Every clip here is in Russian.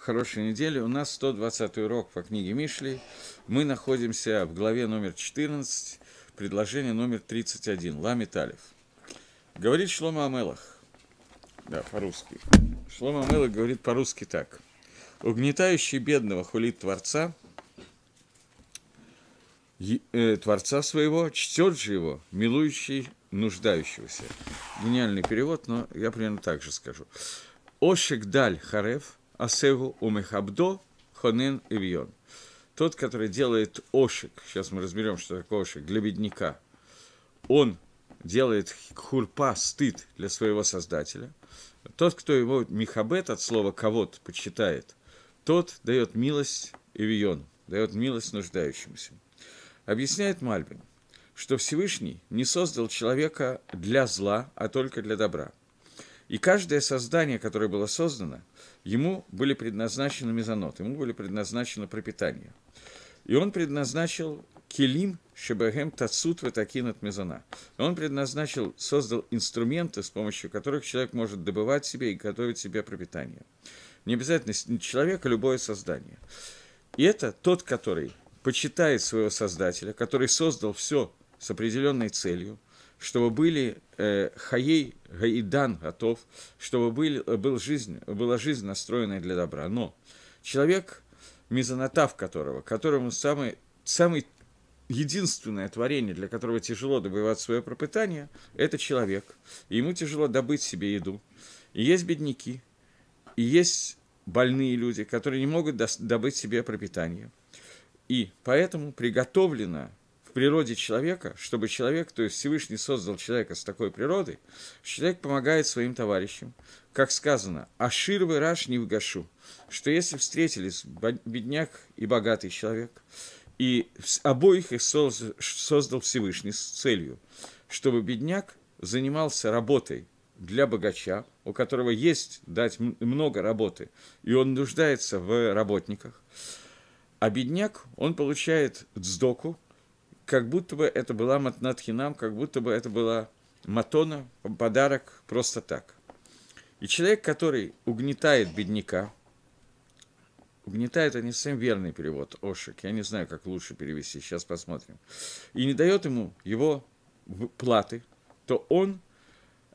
хорошей недели. У нас 120 урок по книге Мишли. Мы находимся в главе номер 14, предложение номер 31, Ла Металев. Говорит Шлома Амелах. Да, по-русски. Шлома Амелах говорит по-русски так. Угнетающий бедного хулит Творца, э, Творца своего, чтет же его, милующий нуждающегося. Гениальный перевод, но я примерно так же скажу. Ошек даль харев – Асеву Умехабдо Хонен Ивьон. Тот, который делает ошик, сейчас мы разберем, что такое ошик, для бедняка, он делает хурпа, стыд для своего создателя. Тот, кто его михабет от слова «кого-то» почитает, тот дает милость Ивион, дает милость нуждающимся. Объясняет Мальбин, что Всевышний не создал человека для зла, а только для добра. И каждое создание, которое было создано, ему были предназначены мезонот, ему были предназначены пропитания, И он предназначил келим шебагем тацут ватакинат мезона. Он предназначил, создал инструменты, с помощью которых человек может добывать себе и готовить себе пропитание. Не обязательно человек, а любое создание. И это тот, который почитает своего Создателя, который создал все с определенной целью – чтобы были э, хаей, гаидан готов, чтобы был, был жизнь, была жизнь настроенная для добра. Но человек, мизонатав которого, которому самый, самый единственное творение, для которого тяжело добывать свое пропитание, это человек. И ему тяжело добыть себе еду. И есть бедняки, и есть больные люди, которые не могут добыть себе пропитание. И поэтому приготовлено природе человека, чтобы человек, то есть Всевышний создал человека с такой природой, человек помогает своим товарищам. Как сказано, «Ашир вы раш не вгашу», что если встретились бедняк и богатый человек, и обоих их создал Всевышний с целью, чтобы бедняк занимался работой для богача, у которого есть дать много работы, и он нуждается в работниках, а бедняк, он получает дздоку, как будто бы это была матнатхинам, как будто бы это была матона, подарок просто так. И человек, который угнетает бедняка, угнетает, это а не совсем верный перевод, Ошик, я не знаю, как лучше перевести, сейчас посмотрим, и не дает ему его платы, то он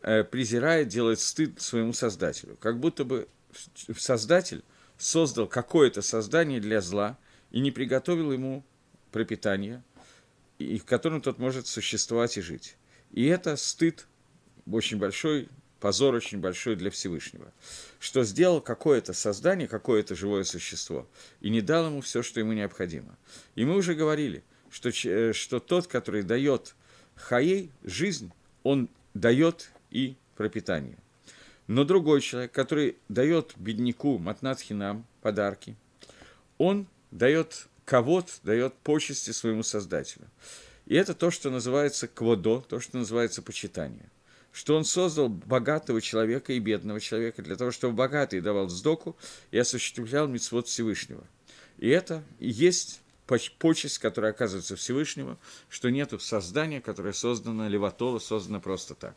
э, презирает, делает стыд своему создателю. Как будто бы создатель создал какое-то создание для зла и не приготовил ему пропитание – и в котором тот может существовать и жить. И это стыд очень большой, позор очень большой для Всевышнего, что сделал какое-то создание, какое-то живое существо, и не дал ему все, что ему необходимо. И мы уже говорили, что, э, что тот, который дает хаей, жизнь, он дает и пропитание. Но другой человек, который дает бедняку Матнатхинам подарки, он дает кавод, дает почести своему Создателю. И это то, что называется кводо, то, что называется почитание. Что он создал богатого человека и бедного человека для того, чтобы богатый давал сдоку и осуществлял митцвот Всевышнего. И это и есть почесть, которая оказывается Всевышнему, что нет создания, которое создано Леватова, создано просто так.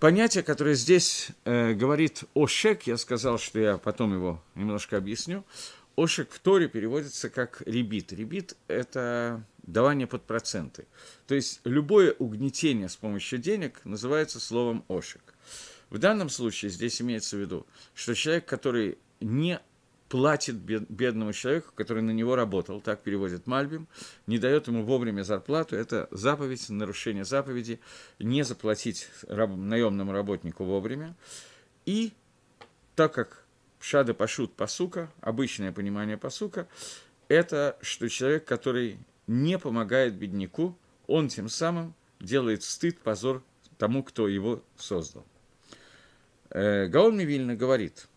Понятие, которое здесь э, говорит о Шек, я сказал, что я потом его немножко объясню – Ошик в Торе переводится как ребит. Ребит – это давание под проценты. То есть любое угнетение с помощью денег называется словом ошик. В данном случае здесь имеется в виду, что человек, который не платит бедному человеку, который на него работал, так переводит Мальбим, не дает ему вовремя зарплату, это заповедь, нарушение заповеди, не заплатить раб, наемному работнику вовремя. И так как Пшада Пашут Пасука, обычное понимание Пасука, это что человек, который не помогает бедняку, он тем самым делает стыд, позор тому, кто его создал. Э, Гаон Мивильна говорит,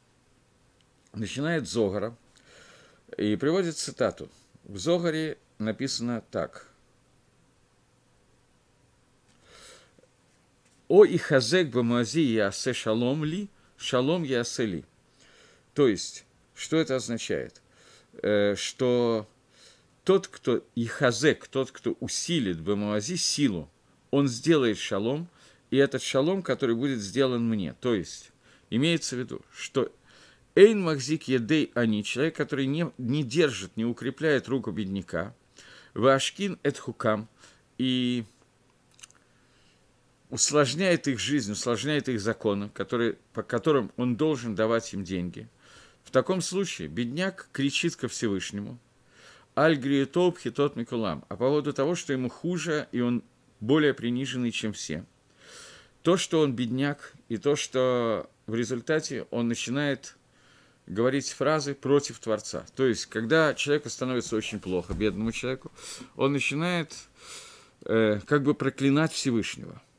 начинает Зогара и приводит цитату. В Зогаре написано так. «О и хазек бамази ясе шалом ли, шалом ясе ли». То есть, что это означает? Э, что тот, кто Ихазек, тот, кто усилит в Бамуази силу, он сделает шалом, и этот шалом, который будет сделан мне. То есть, имеется в виду, что Эйн Махзик Едей Ани, человек, который не, не держит, не укрепляет руку бедняка, Вашкин Эдхукам, и усложняет их жизнь, усложняет их законы, которые, по которым он должен давать им деньги – в таком случае бедняк кричит ко Всевышнему, «Аль Топхи тот микулам», а по поводу того, что ему хуже, и он более приниженный, чем все. То, что он бедняк, и то, что в результате он начинает говорить фразы против Творца. То есть, когда человеку становится очень плохо, бедному человеку, он начинает э, как бы проклинать Всевышнего –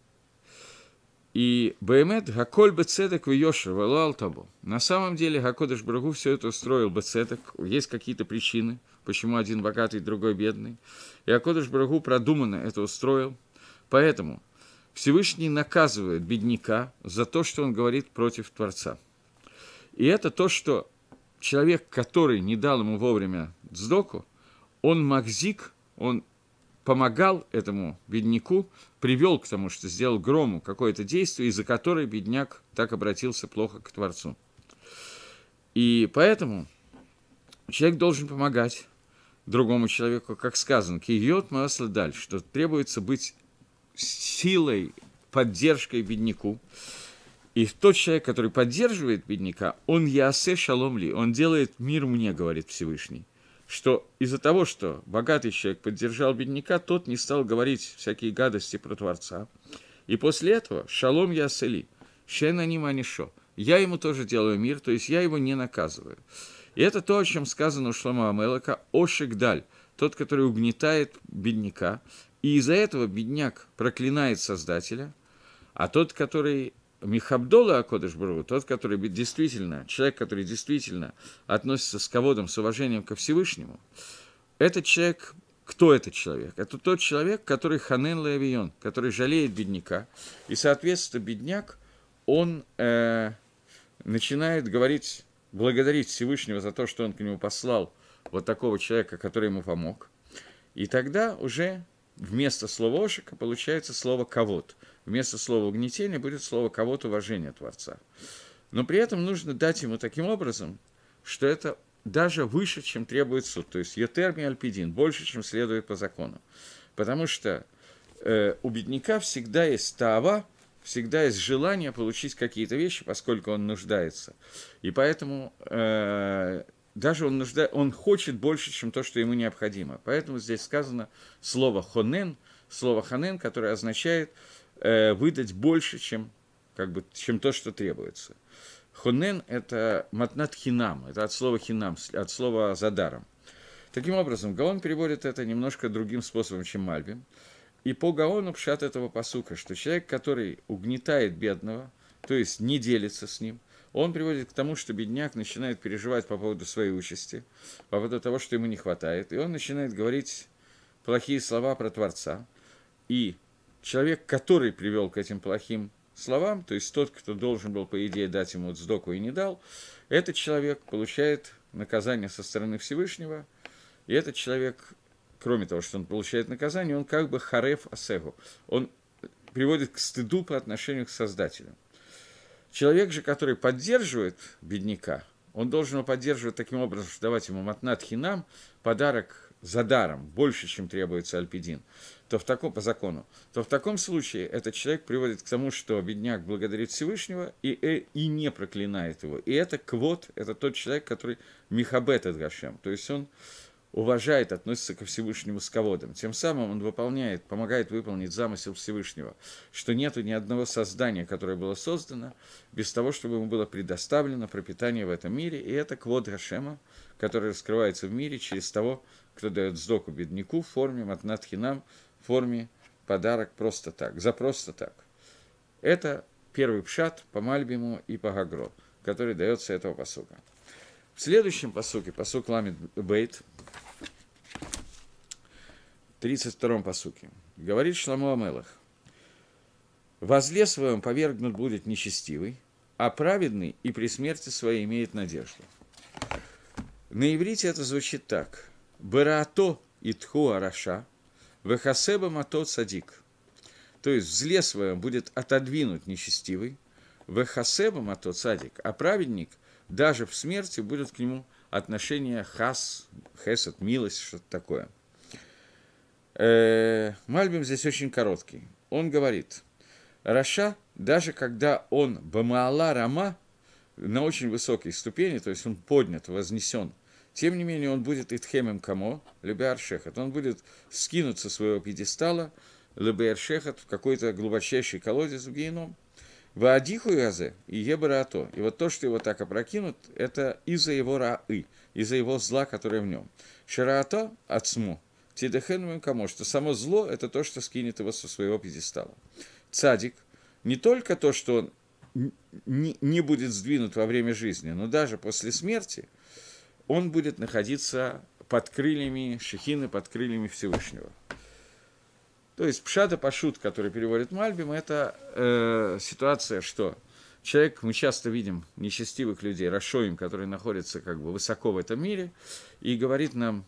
и Баймет Гаколь Бецедек в Йошев, Табу. На самом деле Гакодыш Брагу все это устроил Бецедек. Есть какие-то причины, почему один богатый, другой бедный. И Акодыш Брагу продуманно это устроил. Поэтому Всевышний наказывает бедняка за то, что он говорит против Творца. И это то, что человек, который не дал ему вовремя сдоку, он магзик, он помогал этому бедняку, привел к тому, что сделал грому какое-то действие, из-за которой бедняк так обратился плохо к Творцу. И поэтому человек должен помогать другому человеку, как сказано, киот масло даль, что требуется быть силой, поддержкой бедняку. И тот человек, который поддерживает бедняка, он ясе шаломли, он делает мир мне, говорит Всевышний что из-за того, что богатый человек поддержал бедняка, тот не стал говорить всякие гадости про Творца. И после этого «Шалом я сели, шена нима нишо». Я ему тоже делаю мир, то есть я его не наказываю. И это то, о чем сказано у Шлома Амелака «Ошигдаль», тот, который угнетает бедняка. И из-за этого бедняк проклинает Создателя, а тот, который Михабдола Акодыш Бру, тот, который действительно, человек, который действительно относится с ководом, с уважением ко Всевышнему, этот человек, кто этот человек? Это тот человек, который ханен лавион, который жалеет бедняка, и, соответственно, бедняк, он э, начинает говорить, благодарить Всевышнего за то, что он к нему послал вот такого человека, который ему помог, и тогда уже вместо слова «ошика» получается слово «ковод», Вместо слова «угнетение» будет слово «кого-то уважение Творца». Но при этом нужно дать ему таким образом, что это даже выше, чем требует суд. То есть етерми альпидин, больше, чем следует по закону. Потому что э, у бедняка всегда есть тава, всегда есть желание получить какие-то вещи, поскольку он нуждается. И поэтому э, даже он, нужда... он хочет больше, чем то, что ему необходимо. Поэтому здесь сказано слово «хонен», слово «хонен», которое означает Э, выдать больше, чем, как бы, чем то, что требуется. Хонен – это матнат хинам, это от слова хинам, от слова задаром. Таким образом, Гаон переводит это немножко другим способом, чем Мальбим. И по Гаону пшат этого посука, что человек, который угнетает бедного, то есть не делится с ним, он приводит к тому, что бедняк начинает переживать по поводу своей участи, по поводу того, что ему не хватает, и он начинает говорить плохие слова про Творца. И человек, который привел к этим плохим словам, то есть тот, кто должен был, по идее, дать ему сдоку и не дал, этот человек получает наказание со стороны Всевышнего, и этот человек, кроме того, что он получает наказание, он как бы харев асегу, он приводит к стыду по отношению к Создателю. Человек же, который поддерживает бедняка, он должен его поддерживать таким образом, что давать ему матнат хинам, подарок за даром, больше, чем требуется альпидин то в таком, по закону, то в таком случае этот человек приводит к тому, что бедняк благодарит Всевышнего и, э, и не проклинает его. И это квот, это тот человек, который михабет от Гашем, то есть он уважает, относится ко Всевышнему с ководом. Тем самым он выполняет, помогает выполнить замысел Всевышнего, что нет ни одного создания, которое было создано, без того, чтобы ему было предоставлено пропитание в этом мире. И это квот Гашема, который раскрывается в мире через того, кто дает сдоку бедняку в форме матнатхинам, в форме подарок просто так, за просто так. Это первый пшат по Мальбиму и по Гагро, который дается этого посука. В следующем посуке, посук ламит Бейт, 32-м посуке, говорит Шламу Амелах, «Во зле своем повергнут будет нечестивый, а праведный и при смерти своей имеет надежду». На иврите это звучит так. «Барато итху араша» – Вехасеба матот садик. То есть в зле своем будет отодвинут нечестивый. Вехасеба матот садик. А праведник даже в смерти будет к нему отношение хас, хесет, милость, что-то такое. Э, Мальбим здесь очень короткий. Он говорит, Раша, даже когда он бамаала рама, на очень высокой ступени, то есть он поднят, вознесен – тем не менее, он будет Итхемем Камо, Лебеар Шехат. Он будет скинут со своего пьедестала Лебеар Шехат в какой-то глубочайший колодец в геном. Ваадиху Язе и Ебарато. И вот то, что его так опрокинут, это из-за его раы, из-за его зла, которое в нем. Шараато отсму. Тидехен Камо, что само зло – это то, что скинет его со своего пьедестала. Цадик – не только то, что он не будет сдвинут во время жизни, но даже после смерти – он будет находиться под крыльями Шехины, под крыльями Всевышнего. То есть Пшата Пашут, который переводит Мальбим, это э, ситуация, что человек, мы часто видим нечестивых людей, Рашоим, которые находятся как бы высоко в этом мире, и говорит нам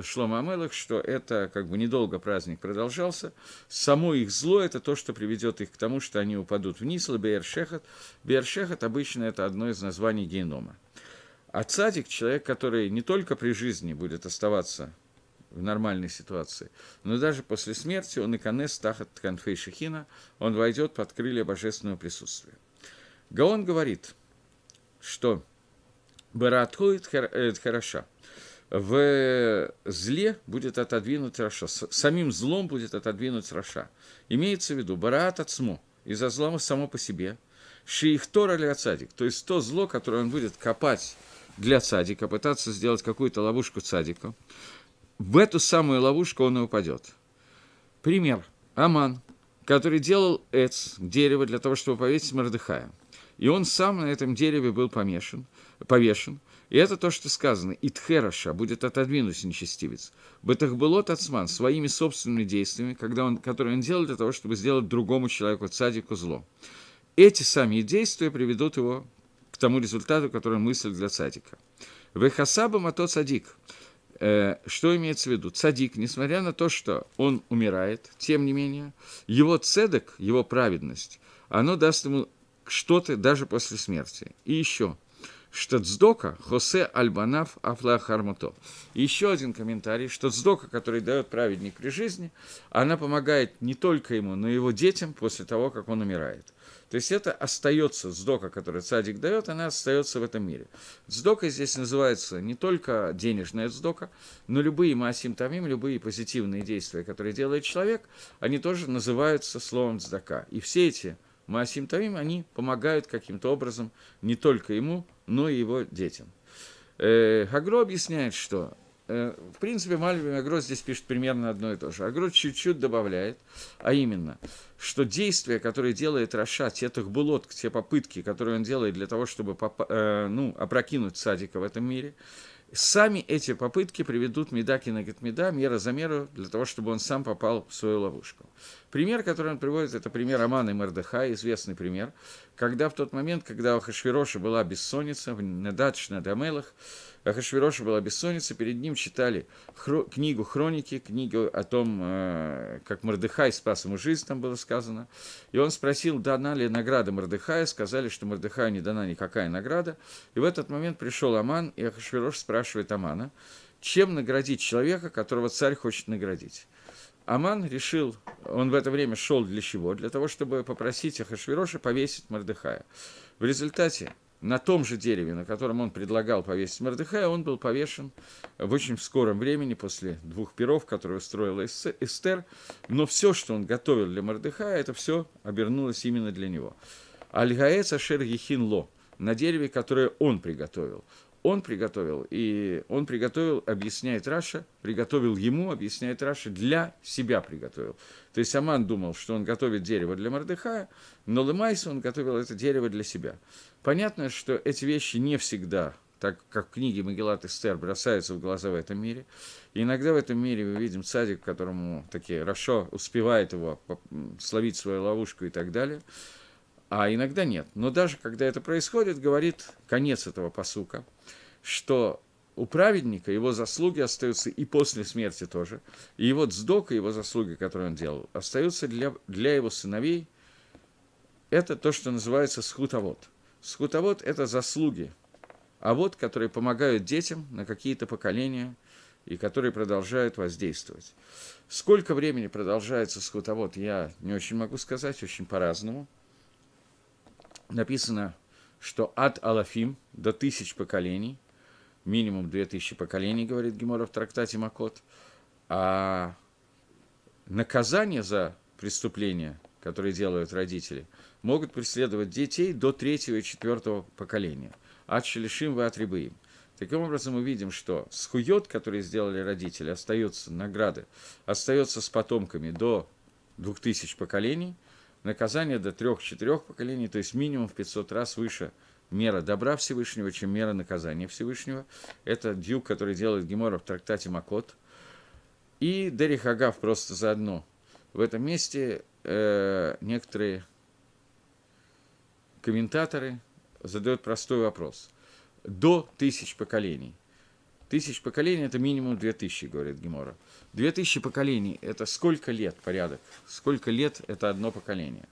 Шлома Амелах, что это как бы недолго праздник продолжался, само их зло – это то, что приведет их к тому, что они упадут вниз, Бер Шехат. Бер Шехат обычно это одно из названий генома. А цадик – человек, который не только при жизни будет оставаться в нормальной ситуации, но даже после смерти он иконес тахат конфей шихина, он войдет под крылья божественного присутствия. Гаон говорит, что «баратхует э, хороша», в зле будет отодвинуть Раша, самим злом будет отодвинуть Раша. Имеется в виду Бараат Ацму, из-за злома само по себе, Шиихтор или Ацадик, то есть то зло, которое он будет копать для цадика, пытаться сделать какую-то ловушку цадику, в эту самую ловушку он и упадет. Пример. Аман, который делал эц, дерево, для того, чтобы повесить Мордыхая. И он сам на этом дереве был помешан, повешен. И это то, что сказано. Итхераша будет отодвинуть нечестивец. Бетахбылот Ацман своими собственными действиями, когда он, которые он делал для того, чтобы сделать другому человеку цадику зло. Эти сами действия приведут его к тому результату, который мысль для цадика. Вехасаба мато цадик. Э, что имеется в виду? Цадик, несмотря на то, что он умирает, тем не менее, его цедок, его праведность, оно даст ему что-то даже после смерти. И еще – что Цдока – Хосе Альбанав Афла Хармуто. Еще один комментарий, что Цдока, который дает праведник при жизни, она помогает не только ему, но и его детям после того, как он умирает. То есть это остается сдока, который цадик дает, она остается в этом мире. Сдока здесь называется не только денежная сдока, но любые маасим тамим, любые позитивные действия, которые делает человек, они тоже называются словом сдака. И все эти маасим тамим, они помогают каким-то образом не только ему, но ну и его детям. Э, Агро объясняет, что э, в принципе, Мальвин Агро здесь пишет примерно одно и то же. Агро чуть-чуть добавляет, а именно, что действия, которые делает Раша, те тахбулот, те попытки, которые он делает для того, чтобы попа- э, ну, опрокинуть садика в этом мире, Сами эти попытки приведут Медакина Гатмеда мера за меру для того, чтобы он сам попал в свою ловушку. Пример, который он приводит, это пример Амана и Мордыха, известный пример, когда в тот момент, когда у Хашвироша была бессонница, в Дач, на Дамелах, у Хашвироша была бессонница, перед ним читали хро- книгу «Хроники», книгу о том, э- как Мордыхай спас ему жизнь, там было сказано. И он спросил, дана ли награда Мордыхая, сказали, что Мордыхаю не дана никакая награда. И в этот момент пришел Аман, и Ахашвирош спрашивает, спрашивает Амана, чем наградить человека, которого царь хочет наградить. Аман решил, он в это время шел для чего? Для того, чтобы попросить Ахашвироша повесить Мордыхая. В результате на том же дереве, на котором он предлагал повесить Мордыхая, он был повешен в очень скором времени после двух перов, которые устроила Эстер. Но все, что он готовил для Мордыхая, это все обернулось именно для него. Альгаэц Ашер Ехин Ло – на дереве, которое он приготовил он приготовил, и он приготовил, объясняет Раша, приготовил ему, объясняет Раша, для себя приготовил. То есть Аман думал, что он готовит дерево для Мордыхая, но Лемайс он готовил это дерево для себя. Понятно, что эти вещи не всегда так как в книге Магеллат Эстер бросаются в глаза в этом мире. И иногда в этом мире мы видим садик, которому такие хорошо успевает его словить свою ловушку и так далее а иногда нет. Но даже когда это происходит, говорит конец этого посука, что у праведника его заслуги остаются и после смерти тоже, и его дздок, и его заслуги, которые он делал, остаются для, для его сыновей. Это то, что называется схутовод. Схутовод – это заслуги, а вот которые помогают детям на какие-то поколения и которые продолжают воздействовать. Сколько времени продолжается схутовод, я не очень могу сказать, очень по-разному – написано, что от Алафим до тысяч поколений, минимум две тысячи поколений, говорит Гемора в трактате Макот, а наказание за преступления, которые делают родители, могут преследовать детей до третьего и четвертого поколения. От шелешим вы отрибыем. Таким образом, мы видим, что схует, который сделали родители, остаются награды, остается с потомками до двух тысяч поколений – наказание до трех-четырех поколений, то есть минимум в 500 раз выше мера добра Всевышнего, чем мера наказания Всевышнего. Это дюк, который делает Гемора в трактате Макот. И Дерих Агав просто заодно. В этом месте э, некоторые комментаторы задают простой вопрос. До тысяч поколений. Тысяч поколений – это минимум две тысячи, говорит Гемора. Две тысячи поколений – это сколько лет порядок? Сколько лет – это одно поколение?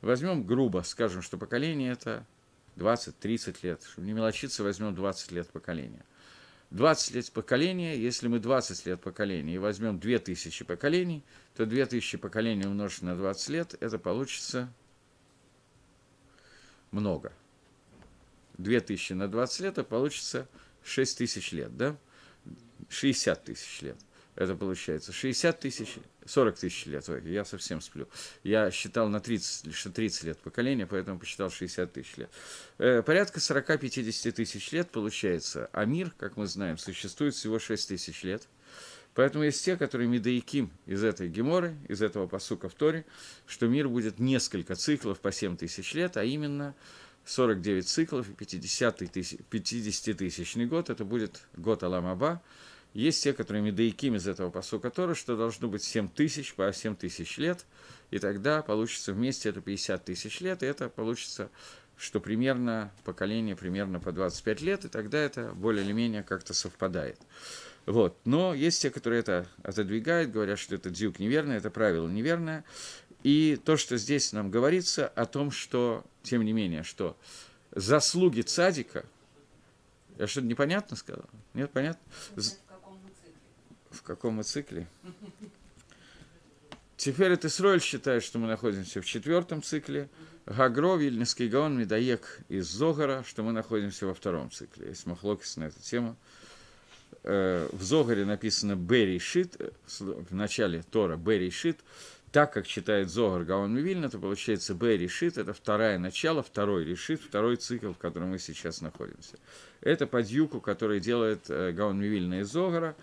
Возьмем грубо, скажем, что поколение – это 20-30 лет. Чтобы не мелочиться, возьмем 20 лет поколения. 20 лет поколения, если мы 20 лет поколения и возьмем 2000 поколений, то 2000 поколений умножить на 20 лет, это получится много. 2000 на 20 лет, это получится 6000 лет, да? 60 тысяч лет это получается 60 тысяч, 40 тысяч лет, ой, я совсем сплю. Я считал на 30, лишь 30 лет поколения, поэтому посчитал 60 тысяч лет. Э, порядка 40-50 тысяч лет получается, а мир, как мы знаем, существует всего 6 тысяч лет. Поэтому есть те, которые медаиким из этой геморы, из этого посука в Торе, что мир будет несколько циклов по 7 тысяч лет, а именно 49 циклов и 50-тысячный 50 год, это будет год Аламаба, -тысяч, есть те, которые медаяким из этого посука Торы, что должно быть 7 тысяч по 7 тысяч лет, и тогда получится вместе это 50 тысяч лет, и это получится, что примерно поколение примерно по 25 лет, и тогда это более или менее как-то совпадает. Вот. Но есть те, которые это отодвигают, говорят, что это дзюк неверное, это правило неверное. И то, что здесь нам говорится о том, что, тем не менее, что заслуги цадика, я что-то непонятно сказал? Нет, понятно? в каком мы цикле? Теперь это Исроль считает, что мы находимся в четвертом цикле. Гагро, Вильнинский Гаон, Медоек из Зогара, что мы находимся во втором цикле. Есть махлокис на эту тему. Э, в Зогаре написано Берри э, в начале Тора Берри Так как читает Зогар Гаон Мивильна, то получается Берри это второе начало, второй решит, второй цикл, в котором мы сейчас находимся. Это по который делает э, Гаон Мивильна из Зогара.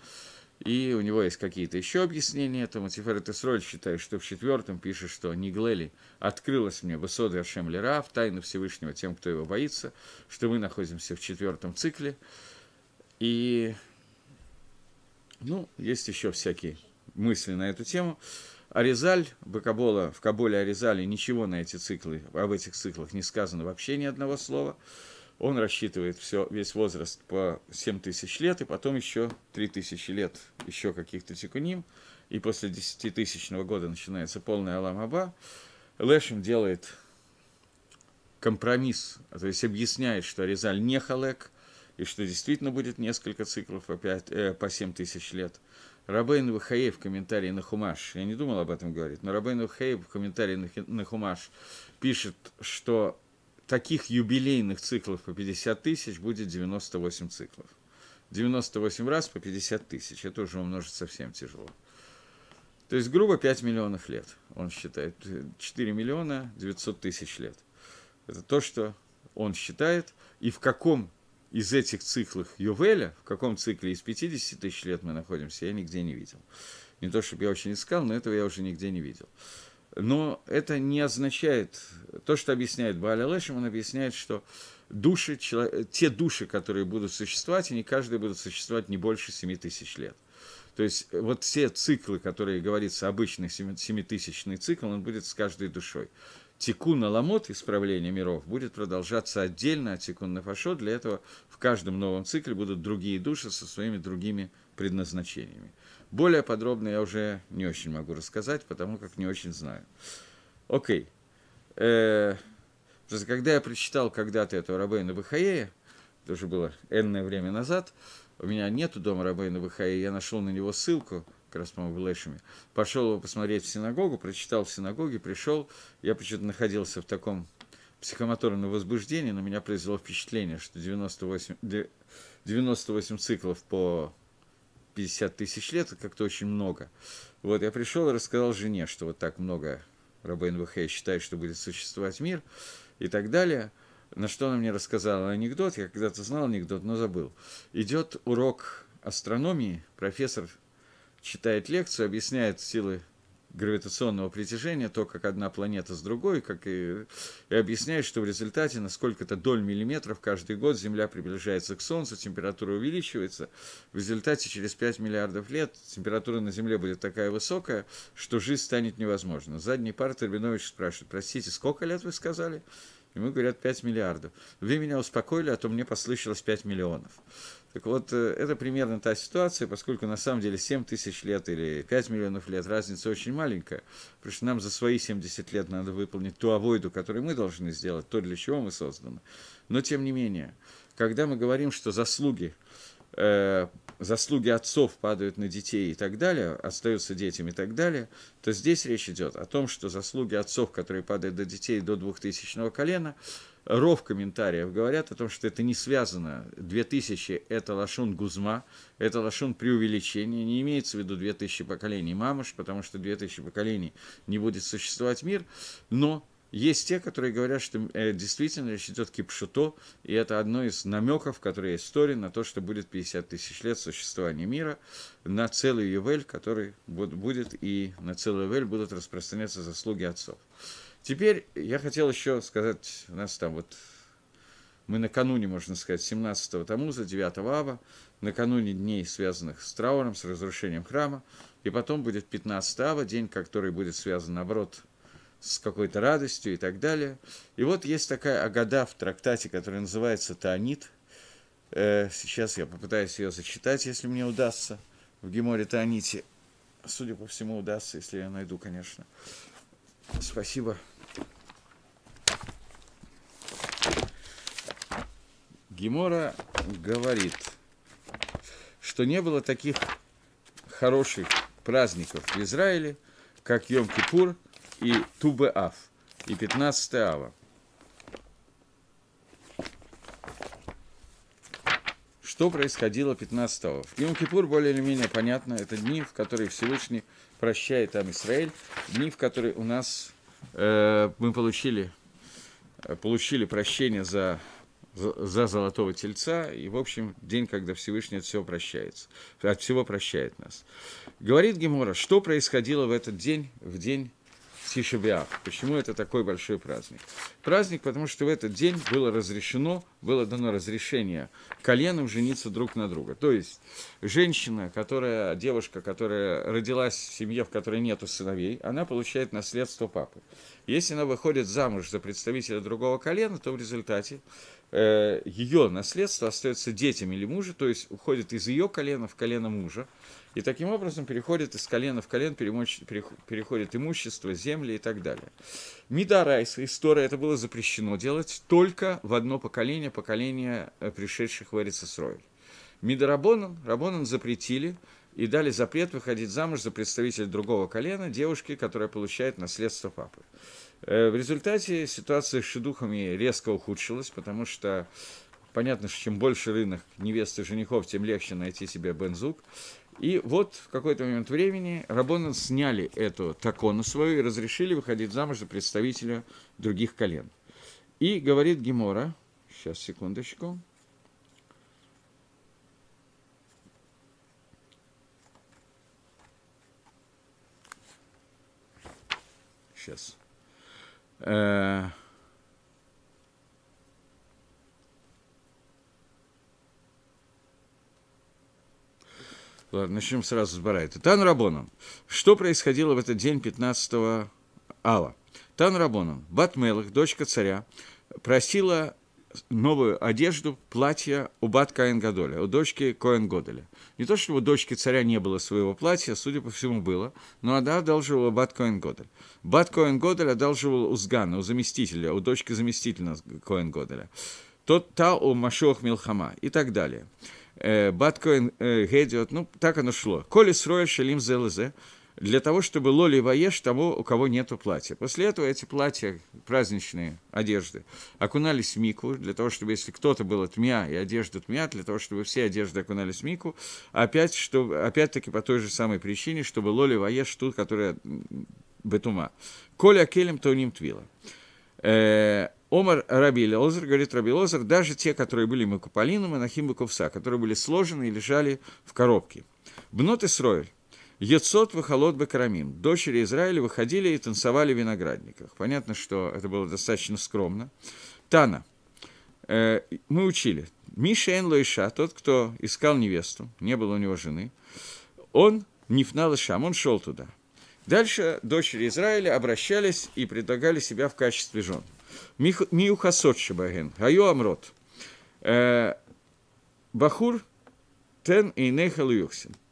И у него есть какие-то еще объяснения этому. Тиферет типа, Исроль считает, что в четвертом пишет, что Ниглели открылась мне высоты Ашем Лера, в тайну Всевышнего тем, кто его боится, что мы находимся в четвертом цикле. И, ну, есть еще всякие мысли на эту тему. Аризаль, Бакабола, в Каболе Аризале ничего на эти циклы, об этих циклах не сказано вообще ни одного слова он рассчитывает все, весь возраст по 7 тысяч лет, и потом еще 3 тысячи лет еще каких-то тикуним, и после 10 тысячного года начинается полная аламаба. Лешим делает компромисс, то есть объясняет, что Резаль не халек, и что действительно будет несколько циклов по, 5, э, по 7 тысяч лет. Рабейн Вахаев в комментарии на Хумаш, я не думал об этом говорить, но Рабейн Вахаев в комментарии на Хумаш пишет, что таких юбилейных циклов по 50 тысяч будет 98 циклов. 98 раз по 50 тысяч, это уже умножить совсем тяжело. То есть, грубо, 5 миллионов лет, он считает. 4 э, миллиона 900 тысяч лет. Это то, что он считает, и в каком из этих циклов Ювеля, в каком цикле из 50 тысяч лет мы находимся, я нигде не видел. Не то, чтобы я очень искал, но этого я уже нигде не видел. Но это не означает, то, что объясняет Бааля Лешем, он объясняет, что души, те души, которые будут существовать, они каждый будут существовать не больше 7 тысяч лет. То есть вот все циклы, которые говорится, обычный тысячный цикл, он будет с каждой душой. Тикун Аламот, исправление миров, будет продолжаться отдельно от Тикун Нафашо. Для этого в каждом новом цикле будут другие души со своими другими предназначениями. Более подробно я уже не очень могу рассказать, потому как не очень знаю. Окей. Okay. Э, когда я прочитал когда-то этого Рабейна Бахаея, это уже было энное время назад, у меня нету дома Рабейна Бахаея, я нашел на него ссылку, как раз, по-моему, в Лешами. Пошел его посмотреть в синагогу, прочитал в синагоге, пришел. Я почему-то находился в таком психомоторном возбуждении, на меня произвело впечатление, что 98, 98 циклов по 50 тысяч лет, это как-то очень много. Вот, я пришел и рассказал жене, что вот так много Рабейн Бахей считает, что будет существовать мир и так далее. На что она мне рассказала анекдот, я когда-то знал анекдот, но забыл. Идет урок астрономии, профессор читает лекцию, объясняет силы гравитационного притяжения, то, как одна планета с другой, как и, и объясняет, что в результате на сколько-то доль миллиметров каждый год Земля приближается к Солнцу, температура увеличивается. В результате через 5 миллиардов лет температура на Земле будет такая высокая, что жизнь станет невозможна. Задний пар Турбинович спрашивает, простите, сколько лет вы сказали? Ему говорят 5 миллиардов. Вы меня успокоили, а то мне послышалось 5 миллионов. Так вот, э, это примерно та ситуация, поскольку на самом деле 7 тысяч лет или 5 миллионов лет разница очень маленькая, потому что нам за свои 70 лет надо выполнить ту авойду, которую мы должны сделать, то, для чего мы созданы. Но, тем не менее, когда мы говорим, что заслуги, э, заслуги отцов падают на детей и так далее, остаются детям и так далее, то здесь речь идет о том, что заслуги отцов, которые падают до детей до 2000 колена, ров комментариев говорят о том, что это не связано. 2000 – это лошун гузма, это лошун преувеличения, не имеется в виду 2000 поколений мамыш, потому что 2000 поколений не будет существовать мир, но есть те, которые говорят, что э, действительно речь идет кипшуто, и это одно из намеков, которые есть в Торе, на то, что будет 50 тысяч лет существования мира, на целый ювель, который будет, и на целый ювель будут распространяться заслуги отцов. Теперь я хотел еще сказать, у нас там вот мы накануне, можно сказать, 17-го Тамуза, 9 Аба, накануне дней, связанных с трауром, с разрушением храма, и потом будет 15 Ава, день, который будет связан, наоборот, с какой-то радостью и так далее. И вот есть такая агада в трактате, которая называется «Таанит». Э, сейчас я попытаюсь ее зачитать, если мне удастся, в Геморе Тааните. Судя по всему, удастся, если я найду, конечно. Спасибо. Гемора говорит, что не было таких хороших праздников в Израиле, как Йом-Кипур и Тубе-Аф, и 15 Ава. Что происходило 15 Ава? Йом-Кипур более или менее понятно, это дни, в которые Всевышний прощает там Израиль, дни, в которые у нас э, мы получили, э, получили прощение за за золотого тельца, и, в общем, день, когда Всевышний от всего прощается, от всего прощает нас. Говорит Гемора, что происходило в этот день, в день Тишебиав. Почему это такой большой праздник? Праздник, потому что в этот день было разрешено, было дано разрешение коленам жениться друг на друга. То есть женщина, которая, девушка, которая родилась в семье, в которой нету сыновей, она получает наследство папы. Если она выходит замуж за представителя другого колена, то в результате Э, ее наследство остается детям или мужу, то есть уходит из ее колена в колено мужа, и таким образом переходит из колена в колен, переходит имущество, земли и так далее. Мидарайса, история, это было запрещено делать только в одно поколение, поколение э, пришедших в Эрицесройль. Мидарабонан, Рабонан запретили и дали запрет выходить замуж за представителя другого колена девушки, которая получает наследство папы. Э, в результате ситуация с шедухами резко ухудшилась, потому что понятно, что чем больше рынок невест и женихов, тем легче найти себе бензук. И вот в какой-то момент времени Рабонан сняли эту такону свою и разрешили выходить замуж за представителя других колен. И говорит Гемора, сейчас, секундочку, сейчас. Э, Ладно, начнем сразу с Барайта. Тан Рабоном. Что происходило в этот день 15 Алла? Тан Рабоном, Батмелах, дочка царя, просила новую одежду, платье у Бат Каин у дочки Коэн Годоля. Не то, чтобы у дочки царя не было своего платья, судя по всему, было, но она одалживала Бат Коэн Годель. Бат Коэн Годель одалживал у Сгана, у заместителя, у дочки заместителя Коэн Годоля. Тот, та у Машох Милхама и так далее. Э, бат Коэн э, Гедиот, ну, так оно шло. Коли Сроя Шалим Зелезе, для того, чтобы лоли воешь того, у кого нету платья. После этого эти платья, праздничные одежды, окунались в мику, для того, чтобы, если кто-то был тмя и одежда тмя, для того, чтобы все одежды окунались в мику, опять, что, опять-таки по той же самой причине, чтобы лоли воешь ту, которая бетума. Коля келем то ним твила. Э, Омар Раби Лозер, говорит Раби Лозер, даже те, которые были Макуполином и Нахим которые были сложены и лежали в коробке. Бнот Исроэль. Ецот выхолот Бакарамим. Дочери Израиля выходили и танцевали в виноградниках. Понятно, что это было достаточно скромно. Тана. Э, мы учили. Миша Энлоиша, тот, кто искал невесту, не было у него жены, он Нифнал Ишам, он шел туда. Дальше дочери Израиля обращались и предлагали себя в качестве жен. Миюхасот Шабаген, Гайо Амрот, э, Бахур Тен и Нехал Юхсин –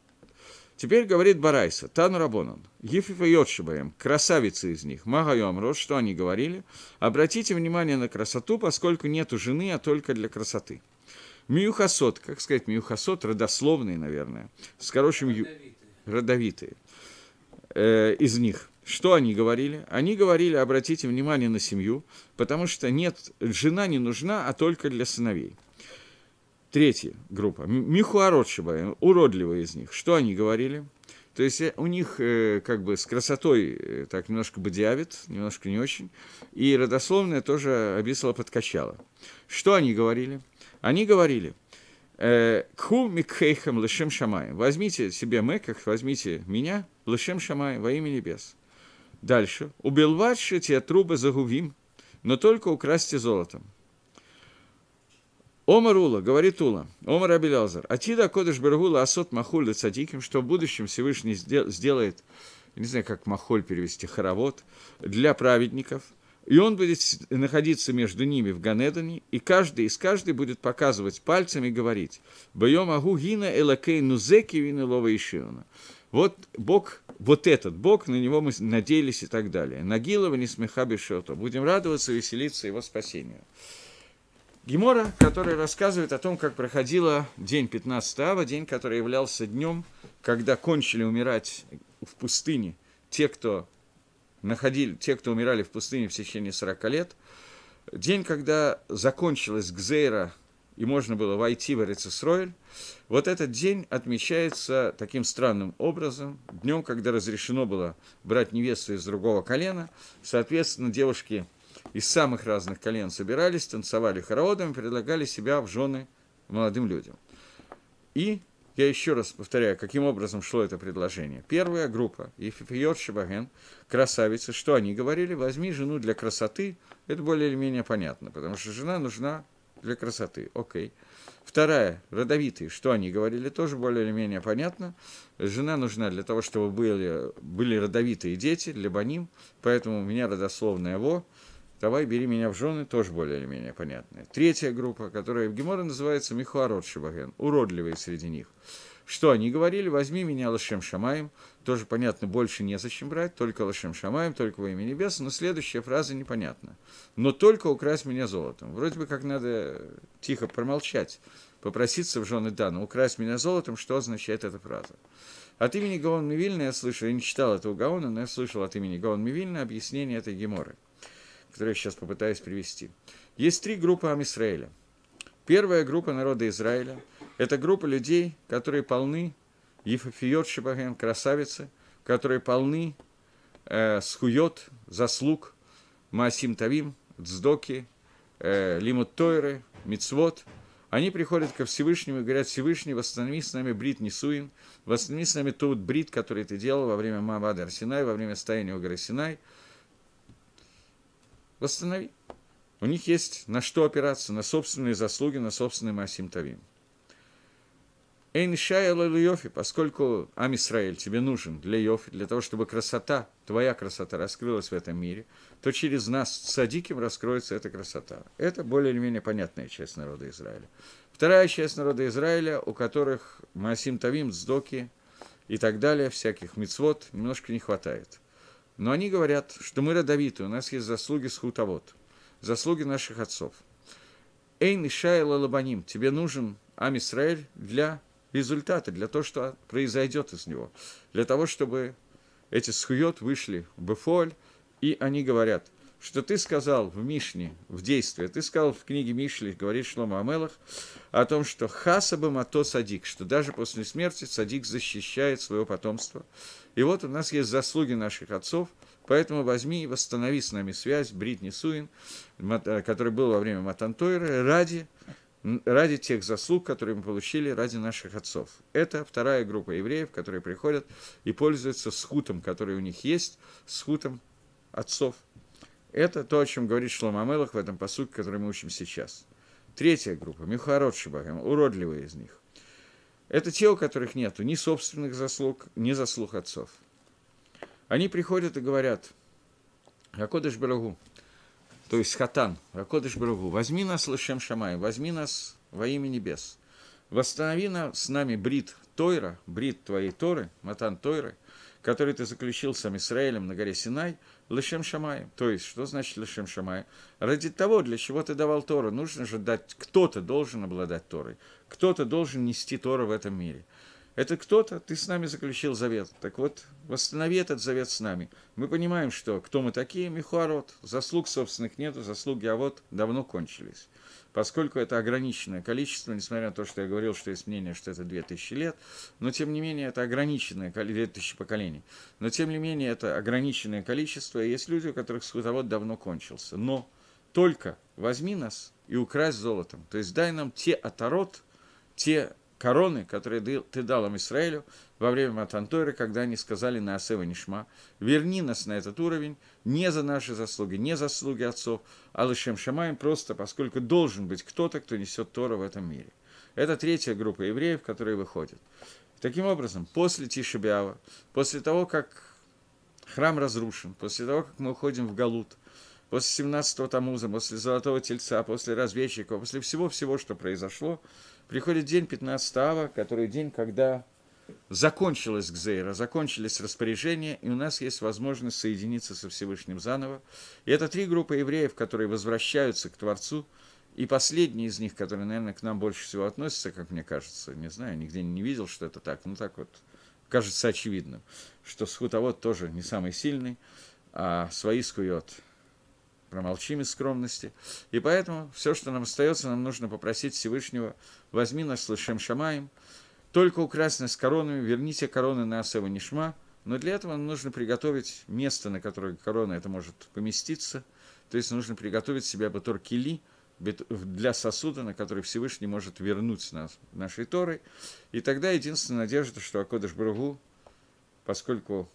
Теперь говорит Барайса, Тану Рабонан, Ефифа Йотшибаем, красавицы из них, Магайом Рот, что они говорили? Обратите внимание на красоту, поскольку нету жены, а только для красоты. Миюхасот, как сказать, миюхасот, родословные, наверное, с хорошим... Ю... Родовитые. Э, из них. Что они говорили? Они говорили, обратите внимание на семью, потому что нет, жена не нужна, а только для сыновей. Третья группа. Михуаротшиба, э, уродливые из них. Что они говорили? То есть э, у них э, как бы с красотой э, так немножко бодиавит, немножко не очень. И родословная тоже обисала подкачала. Что они говорили? Они говорили, э, «Кху микхейхам лышем шамай Возьмите себе мэках, возьмите меня, лышем шамай во имя небес. Дальше. «Убилвадши те трубы загубим, но только украсьте золотом». Омар Ула, говорит Ула, Омар Абелязар, Атида Кодыш Бергула Асот Махуль Цадиким, что в будущем Всевышний сделает, не знаю, как Махоль перевести, хоровод, для праведников, и он будет находиться между ними в Ганедане, и каждый из каждой будет показывать пальцем и говорить, «Боем агу гина элакей нузеки вина лова ишиона». Вот Бог, вот этот Бог, на него мы надеялись и так далее. Нагилова не смеха бешота. Будем радоваться и веселиться его спасению. Гемора, который рассказывает о том, как проходила день 15 ава, день, который являлся днем, когда кончили умирать в пустыне те, кто находили, те, кто умирали в пустыне в течение 40 лет, день, когда закончилась Гзейра, и можно было войти в Эрицесройль, вот этот день отмечается таким странным образом, днем, когда разрешено было брать невесту из другого колена, соответственно, девушки – из самых разных колен собирались, танцевали хороводами, предлагали себя в жены молодым людям. И я еще раз повторяю, каким образом шло это предложение. Первая группа, Ефифиот Шабаген, красавицы, что они говорили? Возьми жену для красоты, это более или менее понятно, потому что жена нужна для красоты, окей. Вторая, родовитые, что они говорили, тоже более или менее понятно. Жена нужна для того, чтобы были, были родовитые дети, либо ним, поэтому у меня родословное во, Давай, бери меня в жены, тоже более или менее понятное. Третья группа, которая в Геморе называется Михуарот Шибаген, уродливые среди них. Что они говорили? Возьми меня лошем Шамаем. Тоже, понятно, больше не зачем брать, только лошем Шамаем, только во имя небес. Но следующая фраза непонятна. Но только украсть меня золотом. Вроде бы как надо тихо промолчать, попроситься в жены Дана. Украсть меня золотом, что означает эта фраза? От имени Гаон Мивильна я слышал, я не читал этого Гаона, но я слышал от имени Гаон Мивильна объяснение этой геморы – которые я сейчас попытаюсь привести. Есть три группы Амисраэля. Первая группа народа Израиля – это группа людей, которые полны Ефафиот Шибаген, красавицы, которые полны э, схует, заслуг, Маасим Тавим, Дздоки, э, Лимут Тойры, Мицвод. Они приходят ко Всевышнему и говорят, Всевышний, восстанови с нами брит Несуин, восстанови с нами тот брит, который ты делал во время Маабада Арсинай, во время стояния у горы Синай – Восстанови. У них есть на что опираться, на собственные заслуги, на собственный Масим Тавим. Эйн Эйншай Йофи, поскольку Амисраэль тебе нужен для Йофи, для того, чтобы красота, твоя красота раскрылась в этом мире, то через нас садиким раскроется эта красота. Это более или менее понятная часть народа Израиля. Вторая часть народа Израиля, у которых Масим Тавим, Сдоки и так далее, всяких мицвод немножко не хватает – но они говорят, что мы родовиты, у нас есть заслуги с хутовод, заслуги наших отцов. Эйн и Шайла Лабаним, тебе нужен Ам Исраэль для результата, для того, что произойдет из него, для того, чтобы эти схует вышли в Бефоль, и они говорят – что ты сказал в Мишне, в действии, ты сказал в книге Мишли, говорит Шлома Амелах, о том, что хасаба мато садик, что даже после смерти садик защищает свое потомство. И вот у нас есть заслуги наших отцов, поэтому возьми и восстанови с нами связь Бритни Суин, э, который был во время Матантойра, ради ради тех заслуг, которые мы получили ради наших отцов. Это вторая группа евреев, которые приходят и пользуются схутом, который у них есть, схутом отцов, это то, о чем говорит Шломамелах в этом посуке, который мы учим сейчас. Третья группа – Мюхарот Шибахем, уродливые из них. Это те, у которых нету ни собственных заслуг, ни заслуг отцов. Они приходят и говорят, Акодыш Брагу, то есть Хатан, Акодыш Брагу, возьми нас, Лышем Шамай, возьми нас во имя небес, восстанови нас, с нами брит Тойра, брит твоей Торы, Матан Тойры, который ты заключил с Израилем на горе Синай – Лешем Шамай. То есть, что значит Лешем Шамай? Ради того, для чего ты давал Тору, нужно же дать, кто-то должен обладать Торой, кто-то должен нести Тору в этом мире. Это кто-то, ты с нами заключил завет. Так вот, восстанови этот завет с нами. Мы понимаем, что кто мы такие, Михуарот, заслуг собственных нету, заслуги а вот давно кончились поскольку это ограниченное количество, несмотря на то, что я говорил, что есть мнение, что это 2000 лет, но тем не менее это ограниченное количество, 2000 поколений, но тем не менее это ограниченное количество, и есть люди, у которых скотовод давно кончился. Но только возьми нас и украсть золотом, то есть дай нам те оторот, те короны, которые ты дал им Израилю во время Матанторы, когда они сказали на Асева Нишма, верни нас на этот уровень, не за наши заслуги, не заслуги отцов, а Лышем Шамаем просто, поскольку должен быть кто-то, кто несет Тора в этом мире. Это третья группа евреев, которые выходят. Таким образом, после Тишебиава, после того, как храм разрушен, после того, как мы уходим в Галут, после 17-го Тамуза, после Золотого Тельца, после разведчика, после всего-всего, что произошло, Приходит день 15 ава, который день, когда закончилась Гзейра, закончились распоряжения, и у нас есть возможность соединиться со Всевышним заново. И это три группы евреев, которые возвращаются к Творцу, и последний из них, который, наверное, к нам больше всего относится, как мне кажется, не знаю, нигде не видел, что это так, ну так вот, кажется очевидным, что схутовод тоже не самый сильный, а свои скует – промолчим из скромности. И поэтому все, что нам остается, нам нужно попросить Всевышнего, возьми нас, слышим шамаем, только украсть нас коронами, верните короны на Асева Нишма, но для этого нам нужно приготовить место, на которое корона это может поместиться, то есть нужно приготовить себя баторкили для сосуда, на который Всевышний может вернуть нас, нашей Торой, и тогда единственная надежда, что Акодыш Бругу, поскольку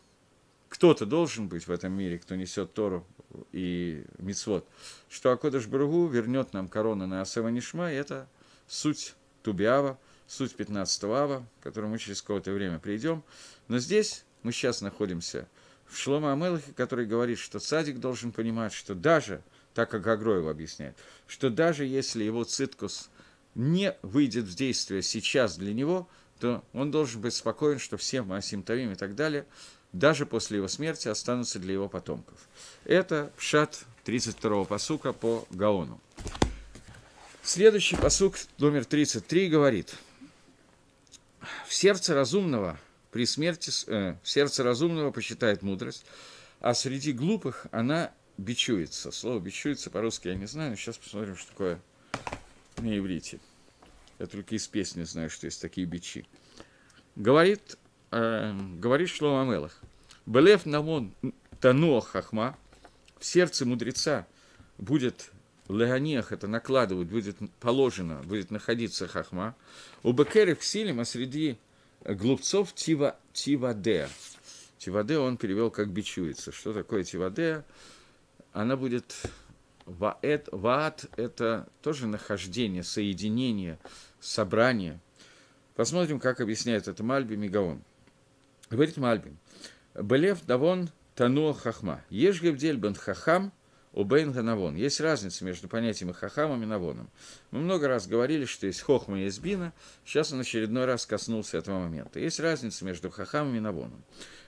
кто-то должен быть в этом мире, кто несет Тору и Мицвод, что Акодыш Бругу вернет нам корону на Асева Нишма, и это суть Тубиава, суть 15 Ава, к которому мы через какое-то время придем. Но здесь мы сейчас находимся в Шлома Амелахе, который говорит, что цадик должен понимать, что даже, так как Агроев объясняет, что даже если его циткус не выйдет в действие сейчас для него, то он должен быть спокоен, что все Маасим Тавим и так далее – даже после его смерти останутся для его потомков. Это Пшат 32-го посука по Гаону. Следующий посук номер 33 говорит, «В сердце разумного при смерти, э, сердце разумного почитает мудрость, а среди глупых она бичуется». Слово «бичуется» по-русски я не знаю, но сейчас посмотрим, что такое на иврите. Я только из песни знаю, что есть такие бичи. Говорит Э, говорит Шлома Мелах, «Белев намон тану хахма», в сердце мудреца будет леонех, это накладывать, будет положено, будет находиться хахма, у бекерев силим, а среди глупцов тива, тивадеа. Тивадеа он перевел как бичуется. Что такое тивадеа? Она будет Ваэт, ваат – это тоже нахождение, соединение, собрание. Посмотрим, как объясняет это Мальби Мегаон. Говорит Мальбим, «Белев давон тануа хахма, ежгевдель бен хахам у бен ганавон». Есть разница между понятиями хахамом и навоном. Мы много раз говорили, что есть хохма и есть бина, сейчас он очередной раз коснулся этого момента. Есть разница между хахамом и навоном.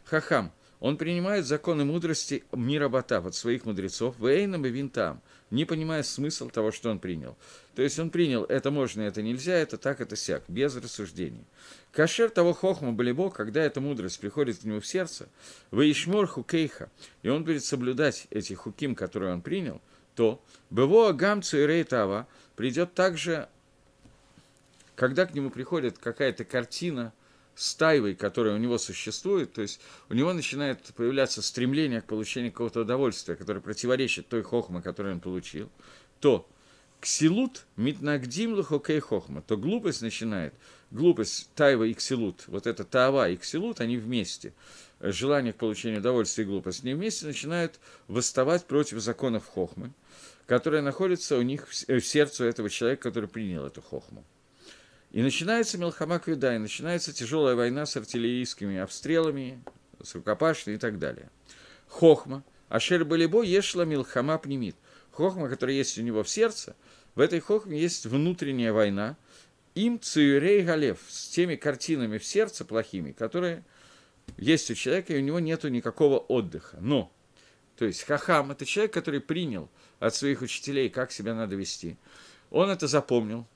Хахам – он принимает законы мудрости миробота от своих мудрецов, Вейном и Винтам, не понимая смысл того, что он принял. То есть он принял это можно, это нельзя, это так, это сяк, без рассуждений. Кашер того хохма Балибо, когда эта мудрость приходит к нему в сердце, Ваишмор Хукейха, и он будет соблюдать эти хуким, которые он принял, то Бево Агамцу и Рейтава придет также, когда к нему приходит какая-то картина – с тайвой, которая у него существует, то есть у него начинает появляться стремление к получению какого-то удовольствия, которое противоречит той хохмы, которую он получил, то ксилут митнагдим лохокей хохма, то глупость начинает, глупость тайва и ксилут, вот это таава и ксилут, они вместе, желание к получению удовольствия и глупость, они вместе начинают восставать против законов хохмы, которые находятся у них в э, сердце этого человека, который принял эту хохму. И начинается Милхама Квидай, начинается тяжелая война с артиллерийскими обстрелами, с рукопашной и так далее. Хохма. Ашер Балибо Ешла Милхама Пнемит. Хохма, которая есть у него в сердце, в этой хохме есть внутренняя война, им Цюрей Галев, с теми картинами в сердце плохими, которые есть у человека, и у него нет никакого отдыха. Но, то есть хахам – это человек, который принял от своих учителей, как себя надо вести. Он это запомнил,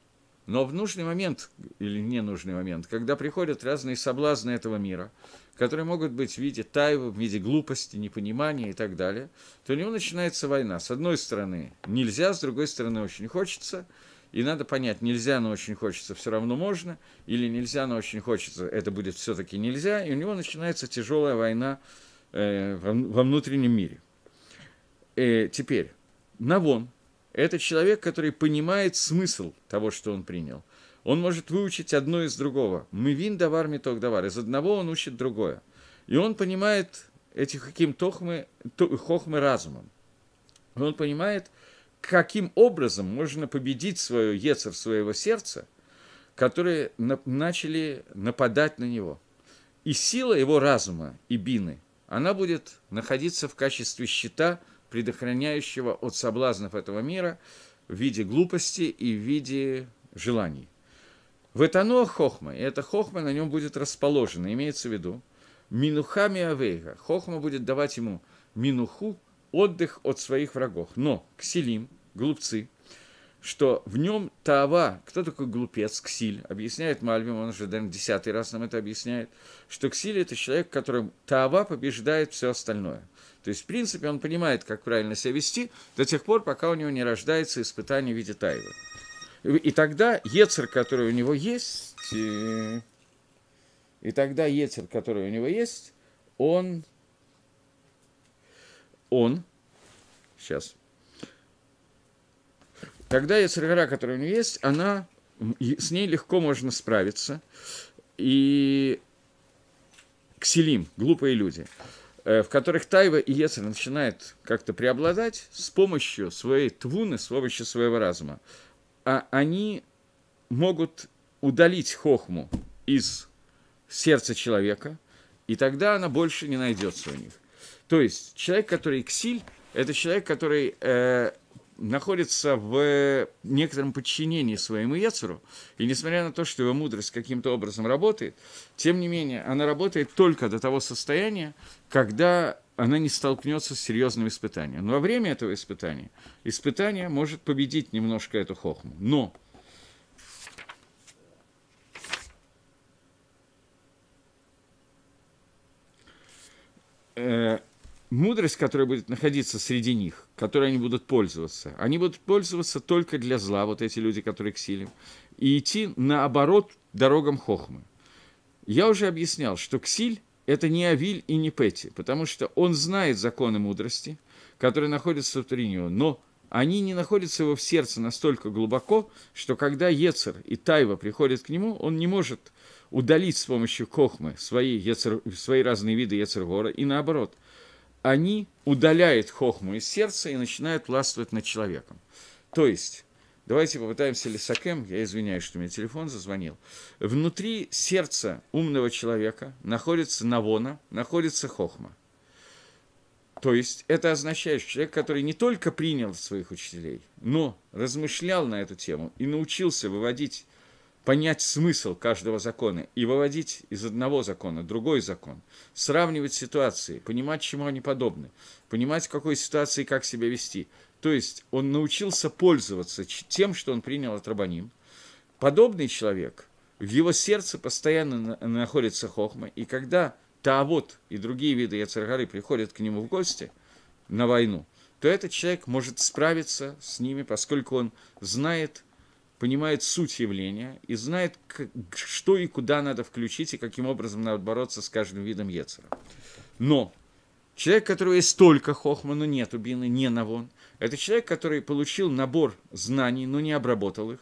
но в нужный момент или ненужный момент, когда приходят разные соблазны этого мира, которые могут быть в виде тайвы, в виде глупости, непонимания и так далее, то у него начинается война. С одной стороны нельзя, с другой стороны очень хочется. И надо понять, нельзя, но очень хочется, все равно можно, или нельзя, но очень хочется, это будет все-таки нельзя, и у него начинается тяжелая война э, во, во внутреннем мире. Э, теперь, Навон, это человек, который понимает смысл того, что он принял. Он может выучить одно из другого. Мывин давар, меток давар. Из одного он учит другое. И он понимает эти каким тохмы, хохмы разумом. Он понимает, каким образом можно победить свое ецер своего сердца, которые на, начали нападать на него. И сила его разума и бины, она будет находиться в качестве щита – предохраняющего от соблазнов этого мира в виде глупости и в виде желаний. В это Этано хохма, и эта хохма на нем будет расположена, имеется в виду, минухами авейга. Хохма будет давать ему минуху, отдых от своих врагов. Но кселим, глупцы, что в нем Тава, кто такой глупец, Ксиль, объясняет Мальвим, он уже, наверное, десятый раз нам это объясняет, что Ксиль – это человек, которым Тава побеждает все остальное. То есть, в принципе, он понимает, как правильно себя вести до тех пор, пока у него не рождается испытание в виде Таева. И тогда Ецер, который у него есть, э, и тогда Ецер, который у него есть, он, он, сейчас, Тогда есть которая у нее есть, она, с ней легко можно справиться. И кселим, глупые люди, э, в которых Тайва и Ецер начинает как-то преобладать с помощью своей твуны, с помощью своего разума. А они могут удалить хохму из сердца человека, и тогда она больше не найдется у них. То есть человек, который ксиль, это человек, который э, находится в э, некотором подчинении своему Ецеру, и несмотря на то, что его мудрость каким-то образом работает, тем не менее, она работает только до того состояния, когда она не столкнется с серьезным испытанием. Но во время этого испытания испытание может победить немножко эту хохму. Но э, мудрость, которая будет находиться среди них, которой они будут пользоваться, они будут пользоваться только для зла, вот эти люди, которые ксилим, и идти наоборот дорогам хохмы. Я уже объяснял, что ксиль – это не Авиль и не Пети, потому что он знает законы мудрости, которые находятся внутри него, но они не находятся его в сердце настолько глубоко, что когда Ецер и Тайва приходят к нему, он не может удалить с помощью Кохмы свои, ецер, свои разные виды Ецергора, и наоборот – они удаляют хохму из сердца и начинают властвовать над человеком. То есть, давайте попытаемся Лисакем, я извиняюсь, что мне телефон зазвонил, внутри сердца умного человека находится навона, находится хохма. То есть это означает, что человек, который не только принял своих учителей, но размышлял на эту тему и научился выводить понять смысл каждого закона и выводить из одного закона другой закон, сравнивать ситуации, понимать, чему они подобны, понимать, в какой ситуации как себя вести. То есть он научился пользоваться тем, что он принял от Рабаним. Подобный человек, в его сердце постоянно находится хохма, и когда Таавот и другие виды Яцергары приходят к нему в гости на войну, то этот человек может справиться с ними, поскольку он знает – понимает суть явления и знает, как, что и куда надо включить, и каким образом надо бороться с каждым видом Ецера. Но человек, у которого есть только хохма, но нет бины, не навон, это человек, который получил набор знаний, но не обработал их.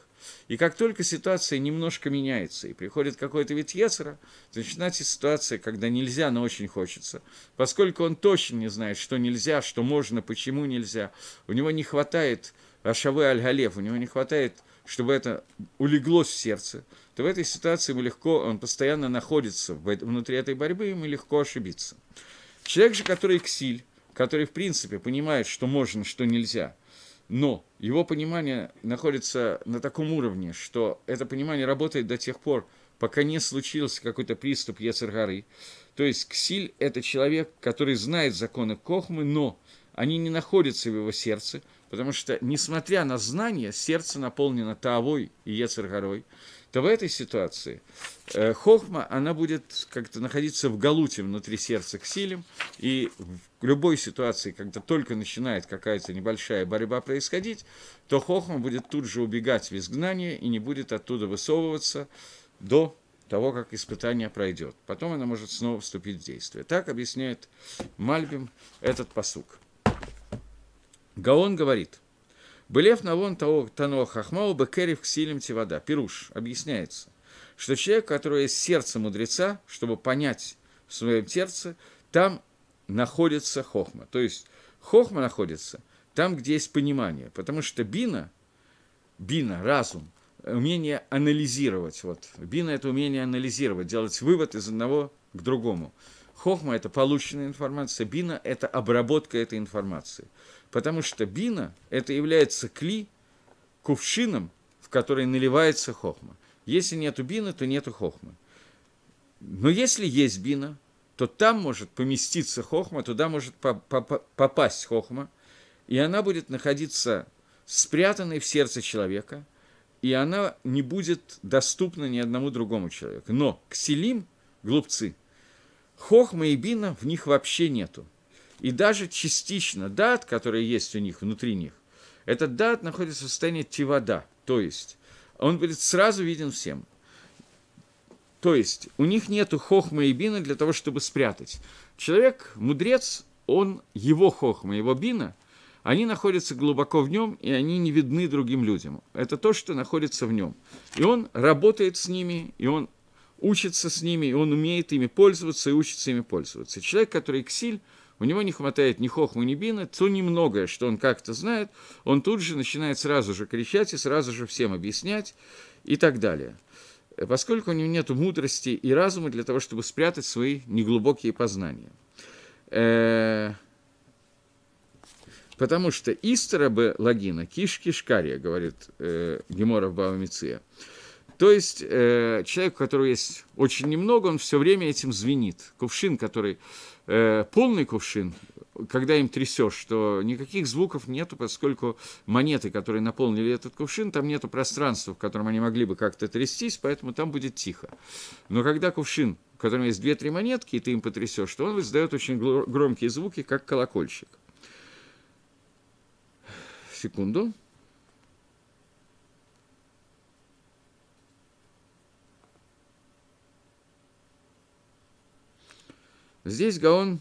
И как только ситуация немножко меняется и приходит какой-то вид Ецера, то начинается ситуация, когда нельзя, но очень хочется. Поскольку он точно не знает, что нельзя, что можно, почему нельзя, у него не хватает Ашавы Аль-Галев, у него не хватает чтобы это улеглось в сердце, то в этой ситуации мы легко, он э, постоянно находится внутри этой борьбы, и мы легко ошибиться. Человек же, который ксиль, который, в принципе, понимает, что можно, что нельзя – но его понимание находится на таком уровне, что это понимание работает до тех пор, пока не случился какой-то приступ Ецергары. То есть Ксиль – это человек, который знает законы Кохмы, но они не находятся в его сердце, Потому что, несмотря на знания, сердце наполнено Таавой и Ецергорой, то в этой ситуации э, хохма, она будет как-то находиться в галуте внутри сердца к силе, и в любой ситуации, когда только начинает какая-то небольшая борьба происходить, то хохма будет тут же убегать в изгнание и не будет оттуда высовываться до того, как испытание пройдет. Потом она может снова вступить в действие. Так объясняет Мальбим этот посук. Гаон говорит, «Былев на вон навон тано хахмау бекерив ксилим тивада». Пируш объясняется, что человек, который которого есть сердце мудреца, чтобы понять в своем сердце, там находится хохма. То есть хохма находится там, где есть понимание, потому что бина, бина, разум, умение анализировать, вот, бина – это умение анализировать, делать вывод из одного к другому. Хохма – это полученная информация, бина – это обработка этой информации. Потому что бина – это является кли, кувшином, в который наливается хохма. Если нету бина, то нету хохмы. Но если есть бина, то там может поместиться хохма, туда может попасть хохма, и она будет находиться спрятанной в сердце человека, и она не будет доступна ни одному другому человеку. Но кселим – глупцы – Хохма и бина в них вообще нету. И даже частично дат, который есть у них, внутри них, этот дат находится в состоянии тивада, то есть он будет сразу виден всем. То есть у них нет хохма и бина для того, чтобы спрятать. Человек, мудрец, он, его хохма, его бина, они находятся глубоко в нем, и они не видны другим людям. Это то, что находится в нем. И он работает с ними, и он учится с ними, и он умеет ими пользоваться и учится ими пользоваться. Человек, который ксиль, у него не хватает ни хохмы, ни бина, то немногое, что он как-то знает, он тут же начинает сразу же кричать и сразу же всем объяснять и так далее. Поскольку у него нет мудрости и разума для того, чтобы спрятать свои неглубокие познания. Э, потому что истера бы логина, киш кишкария, говорит э, в Баумиция. То есть э, человек, у которого есть очень немного, он все время этим звенит. Кувшин, который э, полный кувшин, когда им трясешь, что никаких звуков нету, поскольку монеты, которые наполнили этот кувшин, там нету пространства, в котором они могли бы как-то трястись, поэтому там будет тихо. Но когда кувшин, у которого есть две-три монетки, и ты им потрясешь, то он издает очень громкие звуки, как колокольчик. Секунду. Здесь Гаон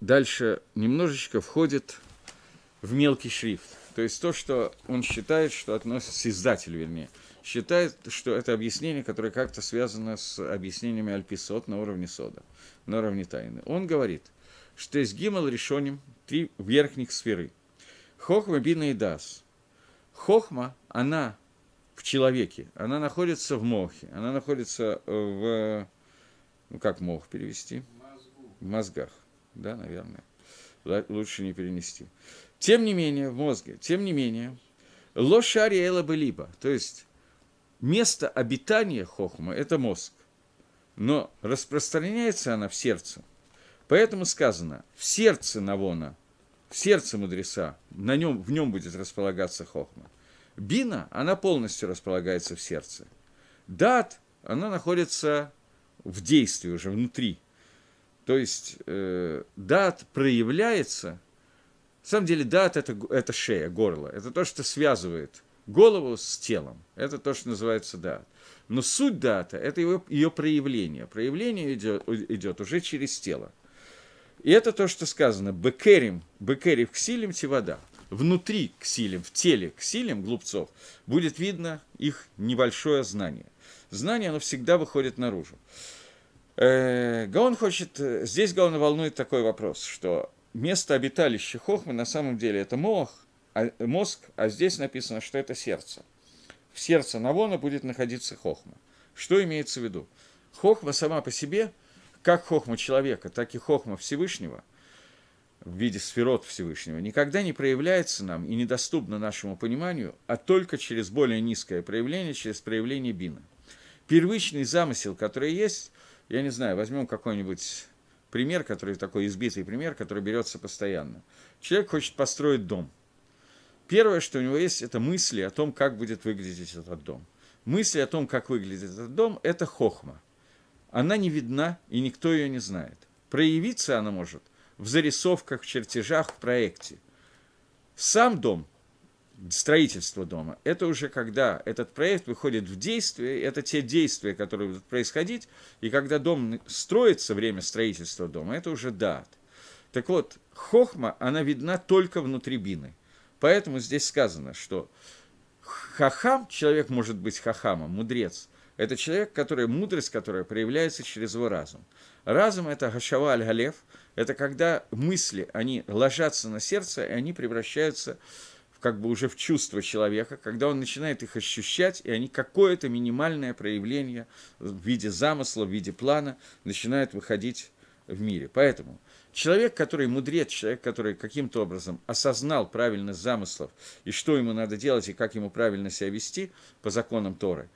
дальше немножечко входит в мелкий шрифт. То есть то, что он считает, что относится, издатель вернее, считает, что это объяснение, которое как-то связано с объяснениями Альписот на уровне сода, на уровне тайны. Он говорит, что из Гимал решеним три верхних сферы. Хохма, Бина и Дас. Хохма, она в человеке, она находится в Мохе, она находится в ну, как мог перевести? В мозгах. Да, наверное. Лучше не перенести. Тем не менее, в мозге, тем не менее, лошари эла бы либо, то есть место обитания хохма – это мозг, но распространяется она в сердце. Поэтому сказано, в сердце Навона, в сердце мудреца, на нем, в нем будет располагаться хохма. Бина, она полностью располагается в сердце. Дат, она находится в действии уже внутри. То есть э, дат проявляется, на самом деле дат это, это шея, горло, это то, что связывает голову с телом, это то, что называется дат. Но суть дата – это его, ее проявление. Проявление идет, идет уже через тело. И это то, что сказано «бекерим, бекерим ксилим вода. Внутри к ксилим, в теле к ксилим, глупцов, будет видно их небольшое знание знание, оно всегда выходит наружу. Э, Гаон хочет, э, здесь Гаон волнует такой вопрос, что место обиталища Хохмы на самом деле это мох, а, мозг, а здесь написано, что это сердце. В сердце Навона будет находиться Хохма. Что имеется в виду? Хохма сама по себе, как Хохма человека, так и Хохма Всевышнего, в виде сферот Всевышнего, никогда не проявляется нам и недоступна нашему пониманию, а только через более низкое проявление, через проявление Бина – первичный замысел, который есть, я не знаю, возьмем какой-нибудь пример, который такой избитый пример, который берется постоянно. Человек хочет построить дом. Первое, что у него есть, это мысли о том, как будет выглядеть этот дом. Мысли о том, как выглядит этот дом, это хохма. Она не видна, и никто ее не знает. Проявиться она может в зарисовках, в чертежах, в проекте. Сам дом строительство дома. Это уже когда этот проект выходит в действие, это те действия, которые будут происходить, и когда дом строится, время строительства дома, это уже дат. Так вот, хохма, она видна только внутри бины. Поэтому здесь сказано, что хахам, человек может быть хахамом, мудрец, это человек, который, мудрость которая проявляется через его разум. Разум – это гашава аль-галев, это когда мысли, они ложатся на сердце, и они превращаются в как бы уже в чувство человека, когда он начинает их ощущать, и они какое-то минимальное проявление в виде замысла, в виде плана начинают выходить в мире. Поэтому человек, который мудрец, человек, который каким-то образом осознал правильность замыслов и что ему надо делать и как ему правильно себя вести по законам Торы,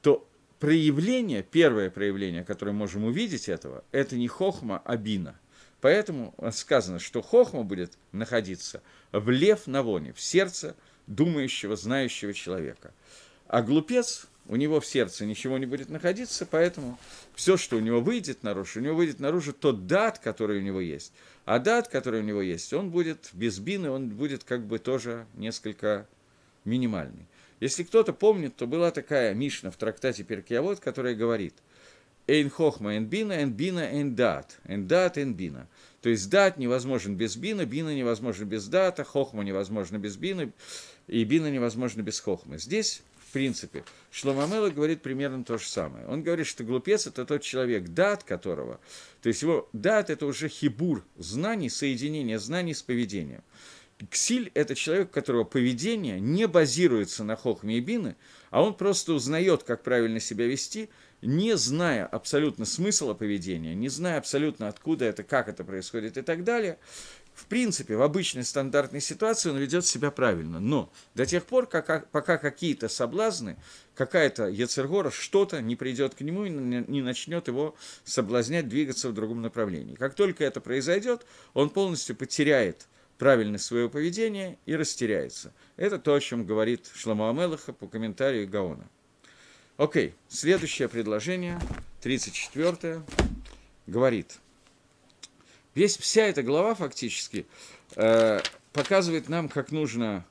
то проявление, первое проявление, которое можем увидеть этого, это не хохма, а бина. Поэтому сказано, что хохма будет находиться в лев на воне, в сердце думающего, знающего человека. А глупец, у него в сердце ничего не будет находиться, поэтому все, что у него выйдет наружу, у него выйдет наружу тот дат, который у него есть. А дат, который у него есть, он будет без бины, он будет как бы тоже несколько минимальный. Если кто-то помнит, то была такая Мишна в трактате Перкиавод, которая говорит – Эйн хохма, эйн бина, эйн бина, эйн дат. Эйн дат, эйн бина. То есть дат невозможен без бина, бина невозможен без дата, хохма невозможно без бина, и бина невозможно без хохмы. Здесь, в принципе, Шломамела говорит примерно то же самое. Он говорит, что глупец – это тот человек, дат которого, то есть его дат – это уже хибур знаний, соединение знаний с поведением. Ксиль – это человек, у которого поведение не базируется на хохме и бины, а он просто узнает, как правильно себя вести – не зная абсолютно смысла поведения, не зная абсолютно откуда это, как это происходит и так далее, в принципе, в обычной стандартной ситуации он ведет себя правильно. Но до тех пор, как, пока какие-то соблазны, какая-то Яцергора что-то не придет к нему и не начнет его соблазнять двигаться в другом направлении. Как только это произойдет, он полностью потеряет правильность своего поведения и растеряется. Это то, о чем говорит Шламу Амелаха по комментарию Гаона. Окей, okay. следующее предложение, 34 говорит. Весь, вся эта глава фактически э, показывает нам, как нужно,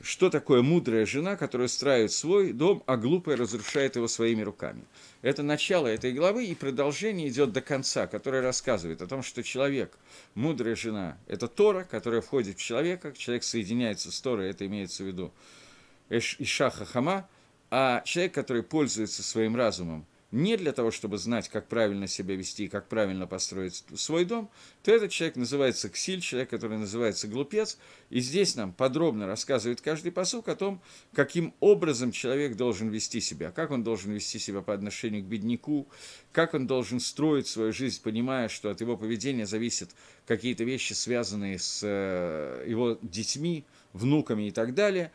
что такое мудрая жена, которая строит свой дом, а глупая разрушает его своими руками. Это начало этой главы, и продолжение идет до конца, которое рассказывает о том, что человек, мудрая жена, это Тора, которая входит в человека, человек соединяется с Торой, это имеется в виду Иш Иша Хахама – а человек, который пользуется своим разумом не для того, чтобы знать, как правильно себя вести и как правильно построить свой дом, то этот человек называется ксиль, человек, который называется глупец. И здесь нам подробно рассказывает каждый посук о том, каким образом человек должен вести себя, как он должен вести себя по отношению к бедняку, как он должен строить свою жизнь, понимая, что от его поведения зависят какие-то вещи, связанные с э, его детьми, внуками и так далее,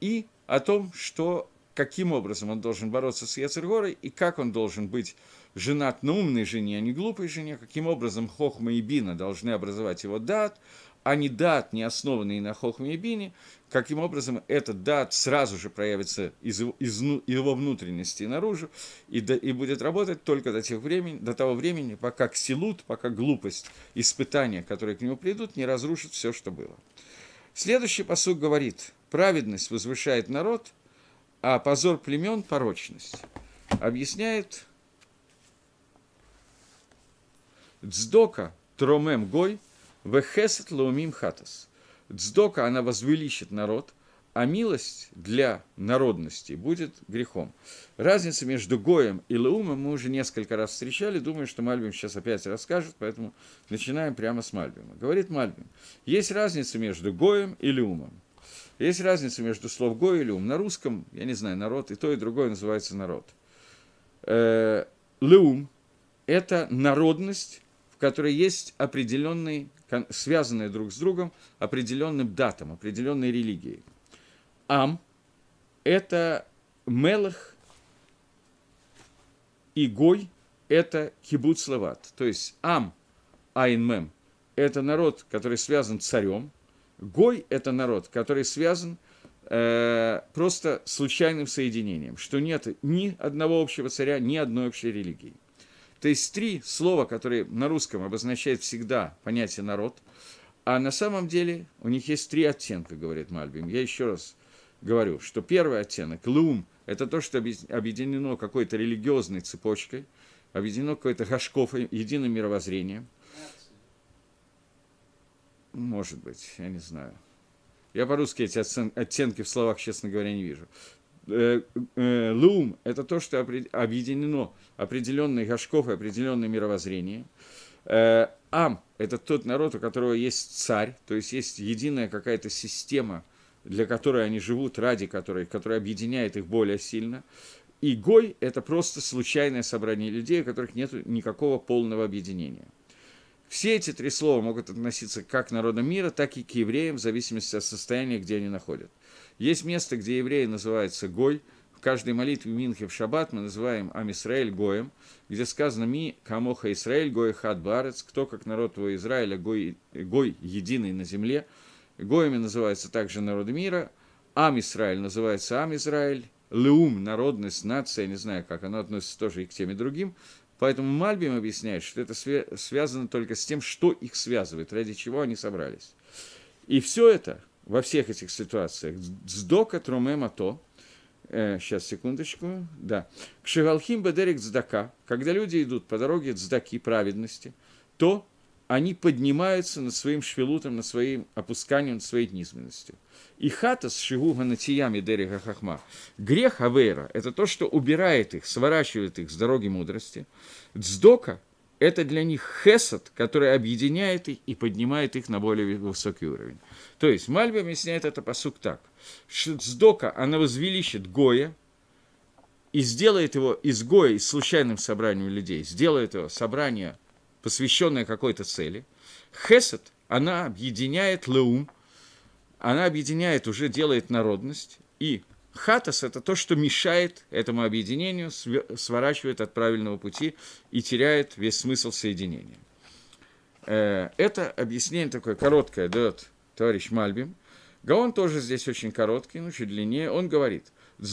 и о том, что каким образом он должен бороться с Ецергорой и как он должен быть женат на умной жене, а не глупой жене, каким образом Хохма и Бина должны образовать его дат, а не дат, не основанный на Хохме и Бине, каким образом этот дат сразу же проявится из, его, из ну, его внутренности наружу, и, до, и будет работать только до, тех времени, до того времени, пока ксилут, пока глупость, испытания, которые к нему придут, не разрушит все, что было. Следующий посуд говорит, праведность возвышает народ, а позор племен – порочность. Объясняет Дздока Тромем Гой Вехесет Лаумим Хатас. Дздока, она возвеличит народ, а милость для народности будет грехом. Разница между Гоем и Лаумом мы уже несколько раз встречали, думаю, что Мальбим сейчас опять расскажет, поэтому начинаем прямо с Мальбима. Говорит Мальбим, есть разница между Гоем и Лаумом. Есть разница между слов гой и «люм». На русском, я не знаю, народ, и то, и другое называется народ. Э, «Люм» – это народность, в которой есть определенные, связанные друг с другом, определенным датам, определенной религией. «Ам» – это «мелах», и «гой» – это «кибуцлават». То есть «ам» – «айнмем» – это народ, который связан с царем, Гой – это народ, который связан э, просто случайным соединением, что нет ни одного общего царя, ни одной общей религии. То есть три слова, которые на русском обозначают всегда понятие «народ», а на самом деле у них есть три оттенка, говорит Мальбим. Я еще раз говорю, что первый оттенок – лум – это то, что объединено какой-то религиозной цепочкой, объединено какой-то хашков, единым мировоззрением – может быть, я не знаю. Я по-русски эти оттенки в словах, честно говоря, не вижу. Э, э, лум – это то, что объединено определенные гашков и определенное мировоззрение. Э, ам – это тот народ, у которого есть царь, то есть есть единая какая-то система, для которой они живут, ради которой, которая объединяет их более сильно. И Гой – это просто случайное собрание людей, у которых нет никакого полного объединения. Все эти три слова могут относиться как к народам мира, так и к евреям, в зависимости от состояния, где они находят. Есть место, где евреи называются Гой. В каждой молитве Минхе в Шаббат мы называем Амисраэль Гоем, где сказано «Ми камоха Исраэль Гой хад барец», кто как народ твой Израиля, Гой, Гой единый на земле. Гоями называются также народы мира, Ам Исраэль называется Ам Израиль, Леум, народность, нация, я не знаю, как оно относится тоже и к тем другим, Поэтому Мальбим объясняет, что это свя- связано только с тем, что их связывает, ради чего они собрались. И все это во всех этих ситуациях Сдока, дока труме мато, э, сейчас секундочку, да, к Бадерик бедерик когда люди идут по дороге дздаки, праведности, то они поднимаются над своим швилутом, над своим опусканием, над своей низменностью. И хата с шигуга натиями дерега хахма. Грех авера – это то, что убирает их, сворачивает их с дороги мудрости. Дздока – это для них хесад, который объединяет их и поднимает их на более высокий уровень. То есть Мальби объясняет это посук так. Дздока, она возвеличит Гоя, и сделает его изгоя, из случайным собранием людей, сделает его собрание – посвященная какой-то цели. Хесед, она объединяет леум, она объединяет, уже делает народность. И хатас – это то, что мешает этому объединению, сворачивает от правильного пути и теряет весь смысл соединения. Э, это объяснение такое короткое дает товарищ Мальбим. Гаон тоже здесь очень короткий, ну, чуть длиннее. Он говорит,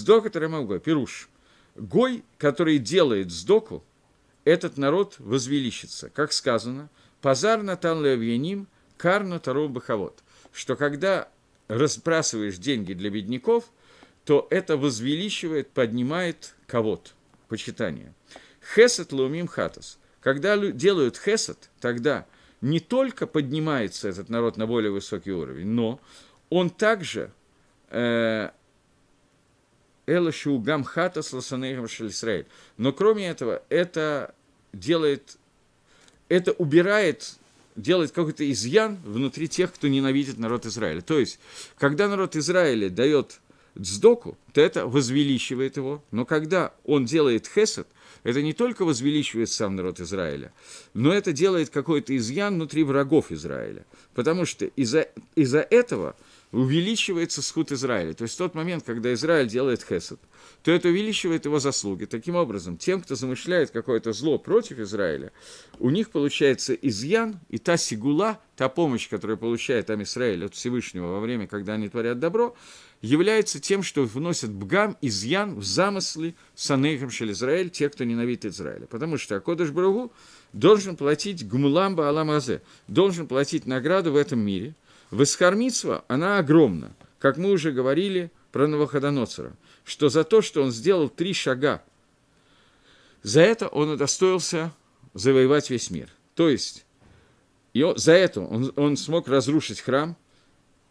который могу, пируш, гой, который делает сдоку, этот народ возвеличится. Как сказано, «Пазар натан левьяним, кар натару бахавод», что когда разбрасываешь деньги для бедняков, то это возвеличивает, поднимает кого-то, почитание. Хесет лаумим хатас. Когда делают хесет, тогда не только поднимается этот народ на более высокий уровень, но он также э, Эла Шиугам Хата с Лосанейхом Шельсраэль. Но кроме этого, это делает, это убирает, делает какой-то изъян внутри тех, кто ненавидит народ Израиля. То есть, когда народ Израиля дает дздоку, то это возвеличивает его, но когда он делает хесед, это не только возвеличивает сам народ Израиля, но это делает какой-то изъян внутри врагов Израиля. Потому что из-за из этого – увеличивается сход Израиля. То есть в тот момент, когда Израиль делает хесед, то это увеличивает его заслуги. Таким образом, тем, кто замышляет какое-то зло против Израиля, у них получается изъян и та сигула, та помощь, которую получает там Израиль от Всевышнего во время, когда они творят добро, является тем, что вносят бгам, изъян в замыслы санейхам шель Израиль, те, кто ненавидит Израиля. Потому что Акодыш Брагу должен платить гмуламба аламазе, должен платить награду в этом мире – Висхармитсва, она огромна. Как мы уже говорили про Новоходоносора, что за то, что он сделал три шага, за это он удостоился завоевать весь мир. То есть, и он, за это он, он смог разрушить храм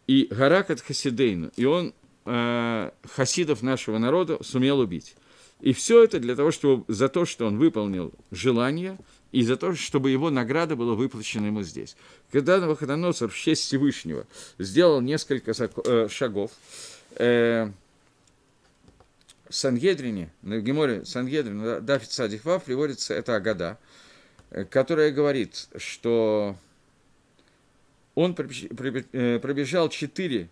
и Гаракат Хасидейну, и он э, хасидов нашего народа сумел убить. И все это для того, чтобы за то, что он выполнил желание, и за то, чтобы его награда была выплачена ему здесь. Когда Навуходоносор в честь Всевышнего сделал несколько э, шагов, э, Сангедрине, на Геморе сангедрине, Дафид Садихва, приводится эта Агада, э, которая говорит, что он э, пробежал четыре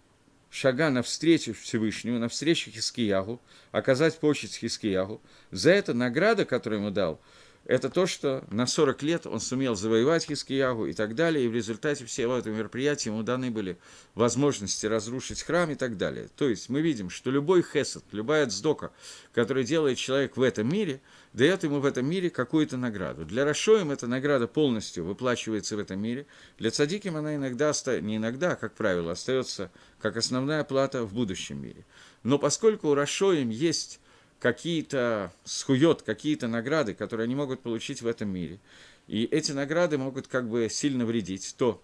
шага навстречу Всевышнему, навстречу Хискиягу, оказать почесть Хискиягу, за это награда, которую ему дал – это то, что на 40 лет он сумел завоевать Хискиягу и так далее, и в результате всего этого мероприятия ему даны были возможности разрушить храм и так далее. То есть мы видим, что любой хесед, любая дздока, который делает человек в этом мире, дает ему в этом мире какую-то награду. Для Рашоем эта награда полностью выплачивается в этом мире, для Цадиким она иногда, оста... не иногда, а как правило, остается как основная плата в будущем мире. Но поскольку у Рашоем есть какие-то схует, какие-то награды, которые они могут получить в этом мире. И эти награды могут как бы сильно вредить, то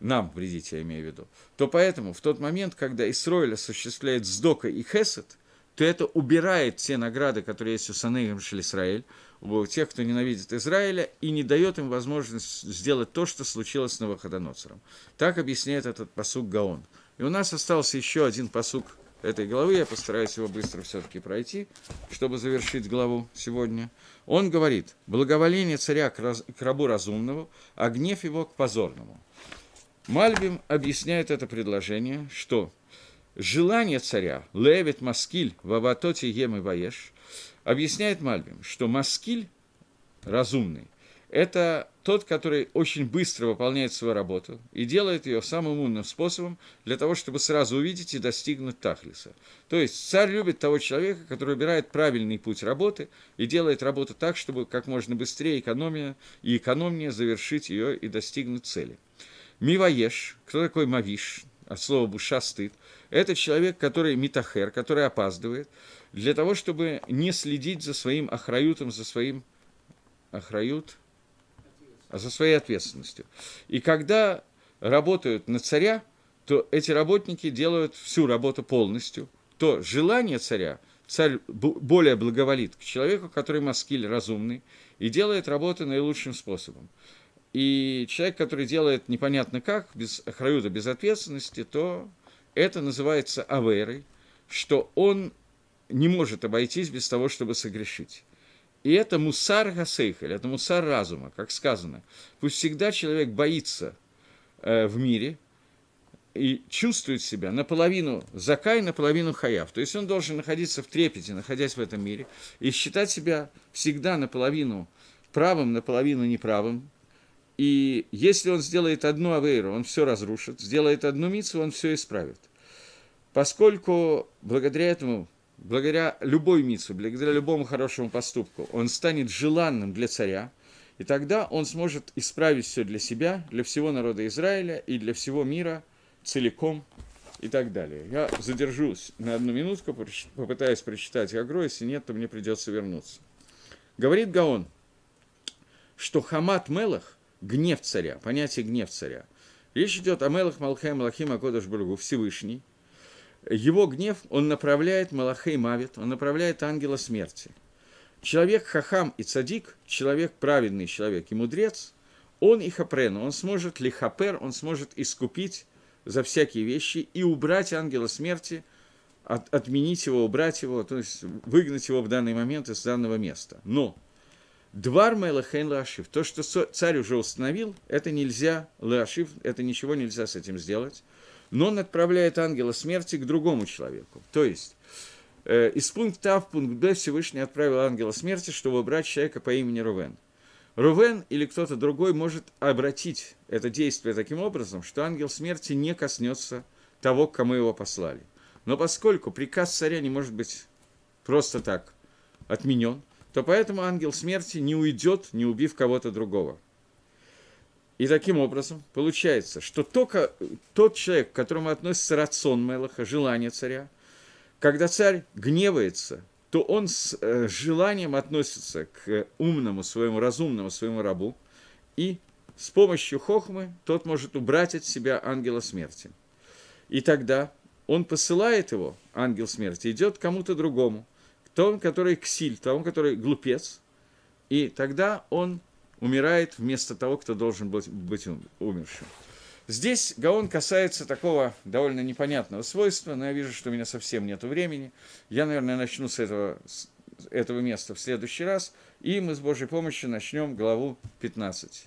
нам вредить, я имею в виду, то поэтому в тот момент, когда Исроиль осуществляет Сдока и Хесед, то это убирает те награды, которые есть у Санеем Шелисраэль, у тех, кто ненавидит Израиля, и не дает им возможность сделать то, что случилось с Новоходоносором. Так объясняет этот посук Гаон. И у нас остался еще один посук этой главы, я постараюсь его быстро все-таки пройти, чтобы завершить главу сегодня. Он говорит, благоволение царя к, раз, к рабу разумному, а гнев его к позорному. Мальбим объясняет это предложение, что желание царя, левит маскиль, ваватоти ем и ваеш, объясняет Мальбим, что маскиль разумный, это тот, который очень быстро выполняет свою работу и делает ее самым умным способом для того, чтобы сразу увидеть и достигнуть Тахлиса. То есть царь любит того человека, который выбирает правильный путь работы и делает работу так, чтобы как можно быстрее экономия, и экономнее завершить ее и достигнуть цели. Миваеш, кто такой Мавиш, от слова «буша» стыд, это человек, который митахер, который опаздывает, для того, чтобы не следить за своим ахраютом, за своим ахрают – а за своей ответственностью. И когда работают на царя, то эти работники делают всю работу полностью. То желание царя, царь более благоволит к человеку, который маскиль, разумный, и делает работу наилучшим способом. И человек, который делает непонятно как, без храюда, без ответственности, то это называется аверой, что он не может обойтись без того, чтобы согрешить. И это мусар гасейхель, это мусар разума, как сказано. Пусть всегда человек боится э, в мире и чувствует себя наполовину закай, наполовину хаяв. То есть он должен находиться в трепете, находясь в этом мире, и считать себя всегда наполовину правым, наполовину неправым. И если он сделает одну авейру, он все разрушит, сделает одну мицу, он все исправит. Поскольку благодаря этому благодаря любой мицу, благодаря любому хорошему поступку, он станет желанным для царя, и тогда он сможет исправить все для себя, для всего народа Израиля и для всего мира целиком и так далее. Я задержусь на одну минутку, попытаюсь прочитать Агро, если нет, то мне придется вернуться. Говорит Гаон, что хамат мелах – гнев царя, понятие гнев царя. Речь идет о мелах, малхе, малахим, акодыш, Всевышний – его гнев, он направляет Малахей Мавит, он направляет ангела смерти. Человек хахам и цадик, человек праведный, человек и мудрец, он и хапрен, он сможет лихапер, он сможет искупить за всякие вещи и убрать ангела смерти, от, отменить его, убрать его, то есть выгнать его в данный момент из данного места. Но Двар Майлахейн Лашив, то, что царь уже установил, это нельзя, Лашив, это ничего нельзя с этим сделать но он отправляет ангела смерти к другому человеку. То есть э, из пункта А в пункт Б Всевышний отправил ангела смерти, чтобы убрать человека по имени Рувен. Рувен или кто-то другой может обратить это действие таким образом, что ангел смерти не коснется того, кому его послали. Но поскольку приказ царя не может быть просто так отменен, то поэтому ангел смерти не уйдет, не убив кого-то другого. И таким образом получается, что только э, тот человек, к которому относится рацион Мелаха, желание царя, когда царь гневается, то он с э, желанием относится к умному, своему разумному, своему рабу, и с помощью хохмы тот может убрать от себя ангела смерти. И тогда он посылает его, ангел смерти, идет кому-то другому, к тому, который ксиль, тому, который глупец, и тогда он умирает вместо того, кто должен был быть умершим. Здесь Гаон касается такого довольно непонятного свойства, но я вижу, что у меня совсем нет времени. Я, наверное, начну с этого, с этого места в следующий раз, и мы с Божьей помощью начнем главу 15.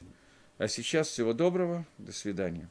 А сейчас всего доброго, до свидания.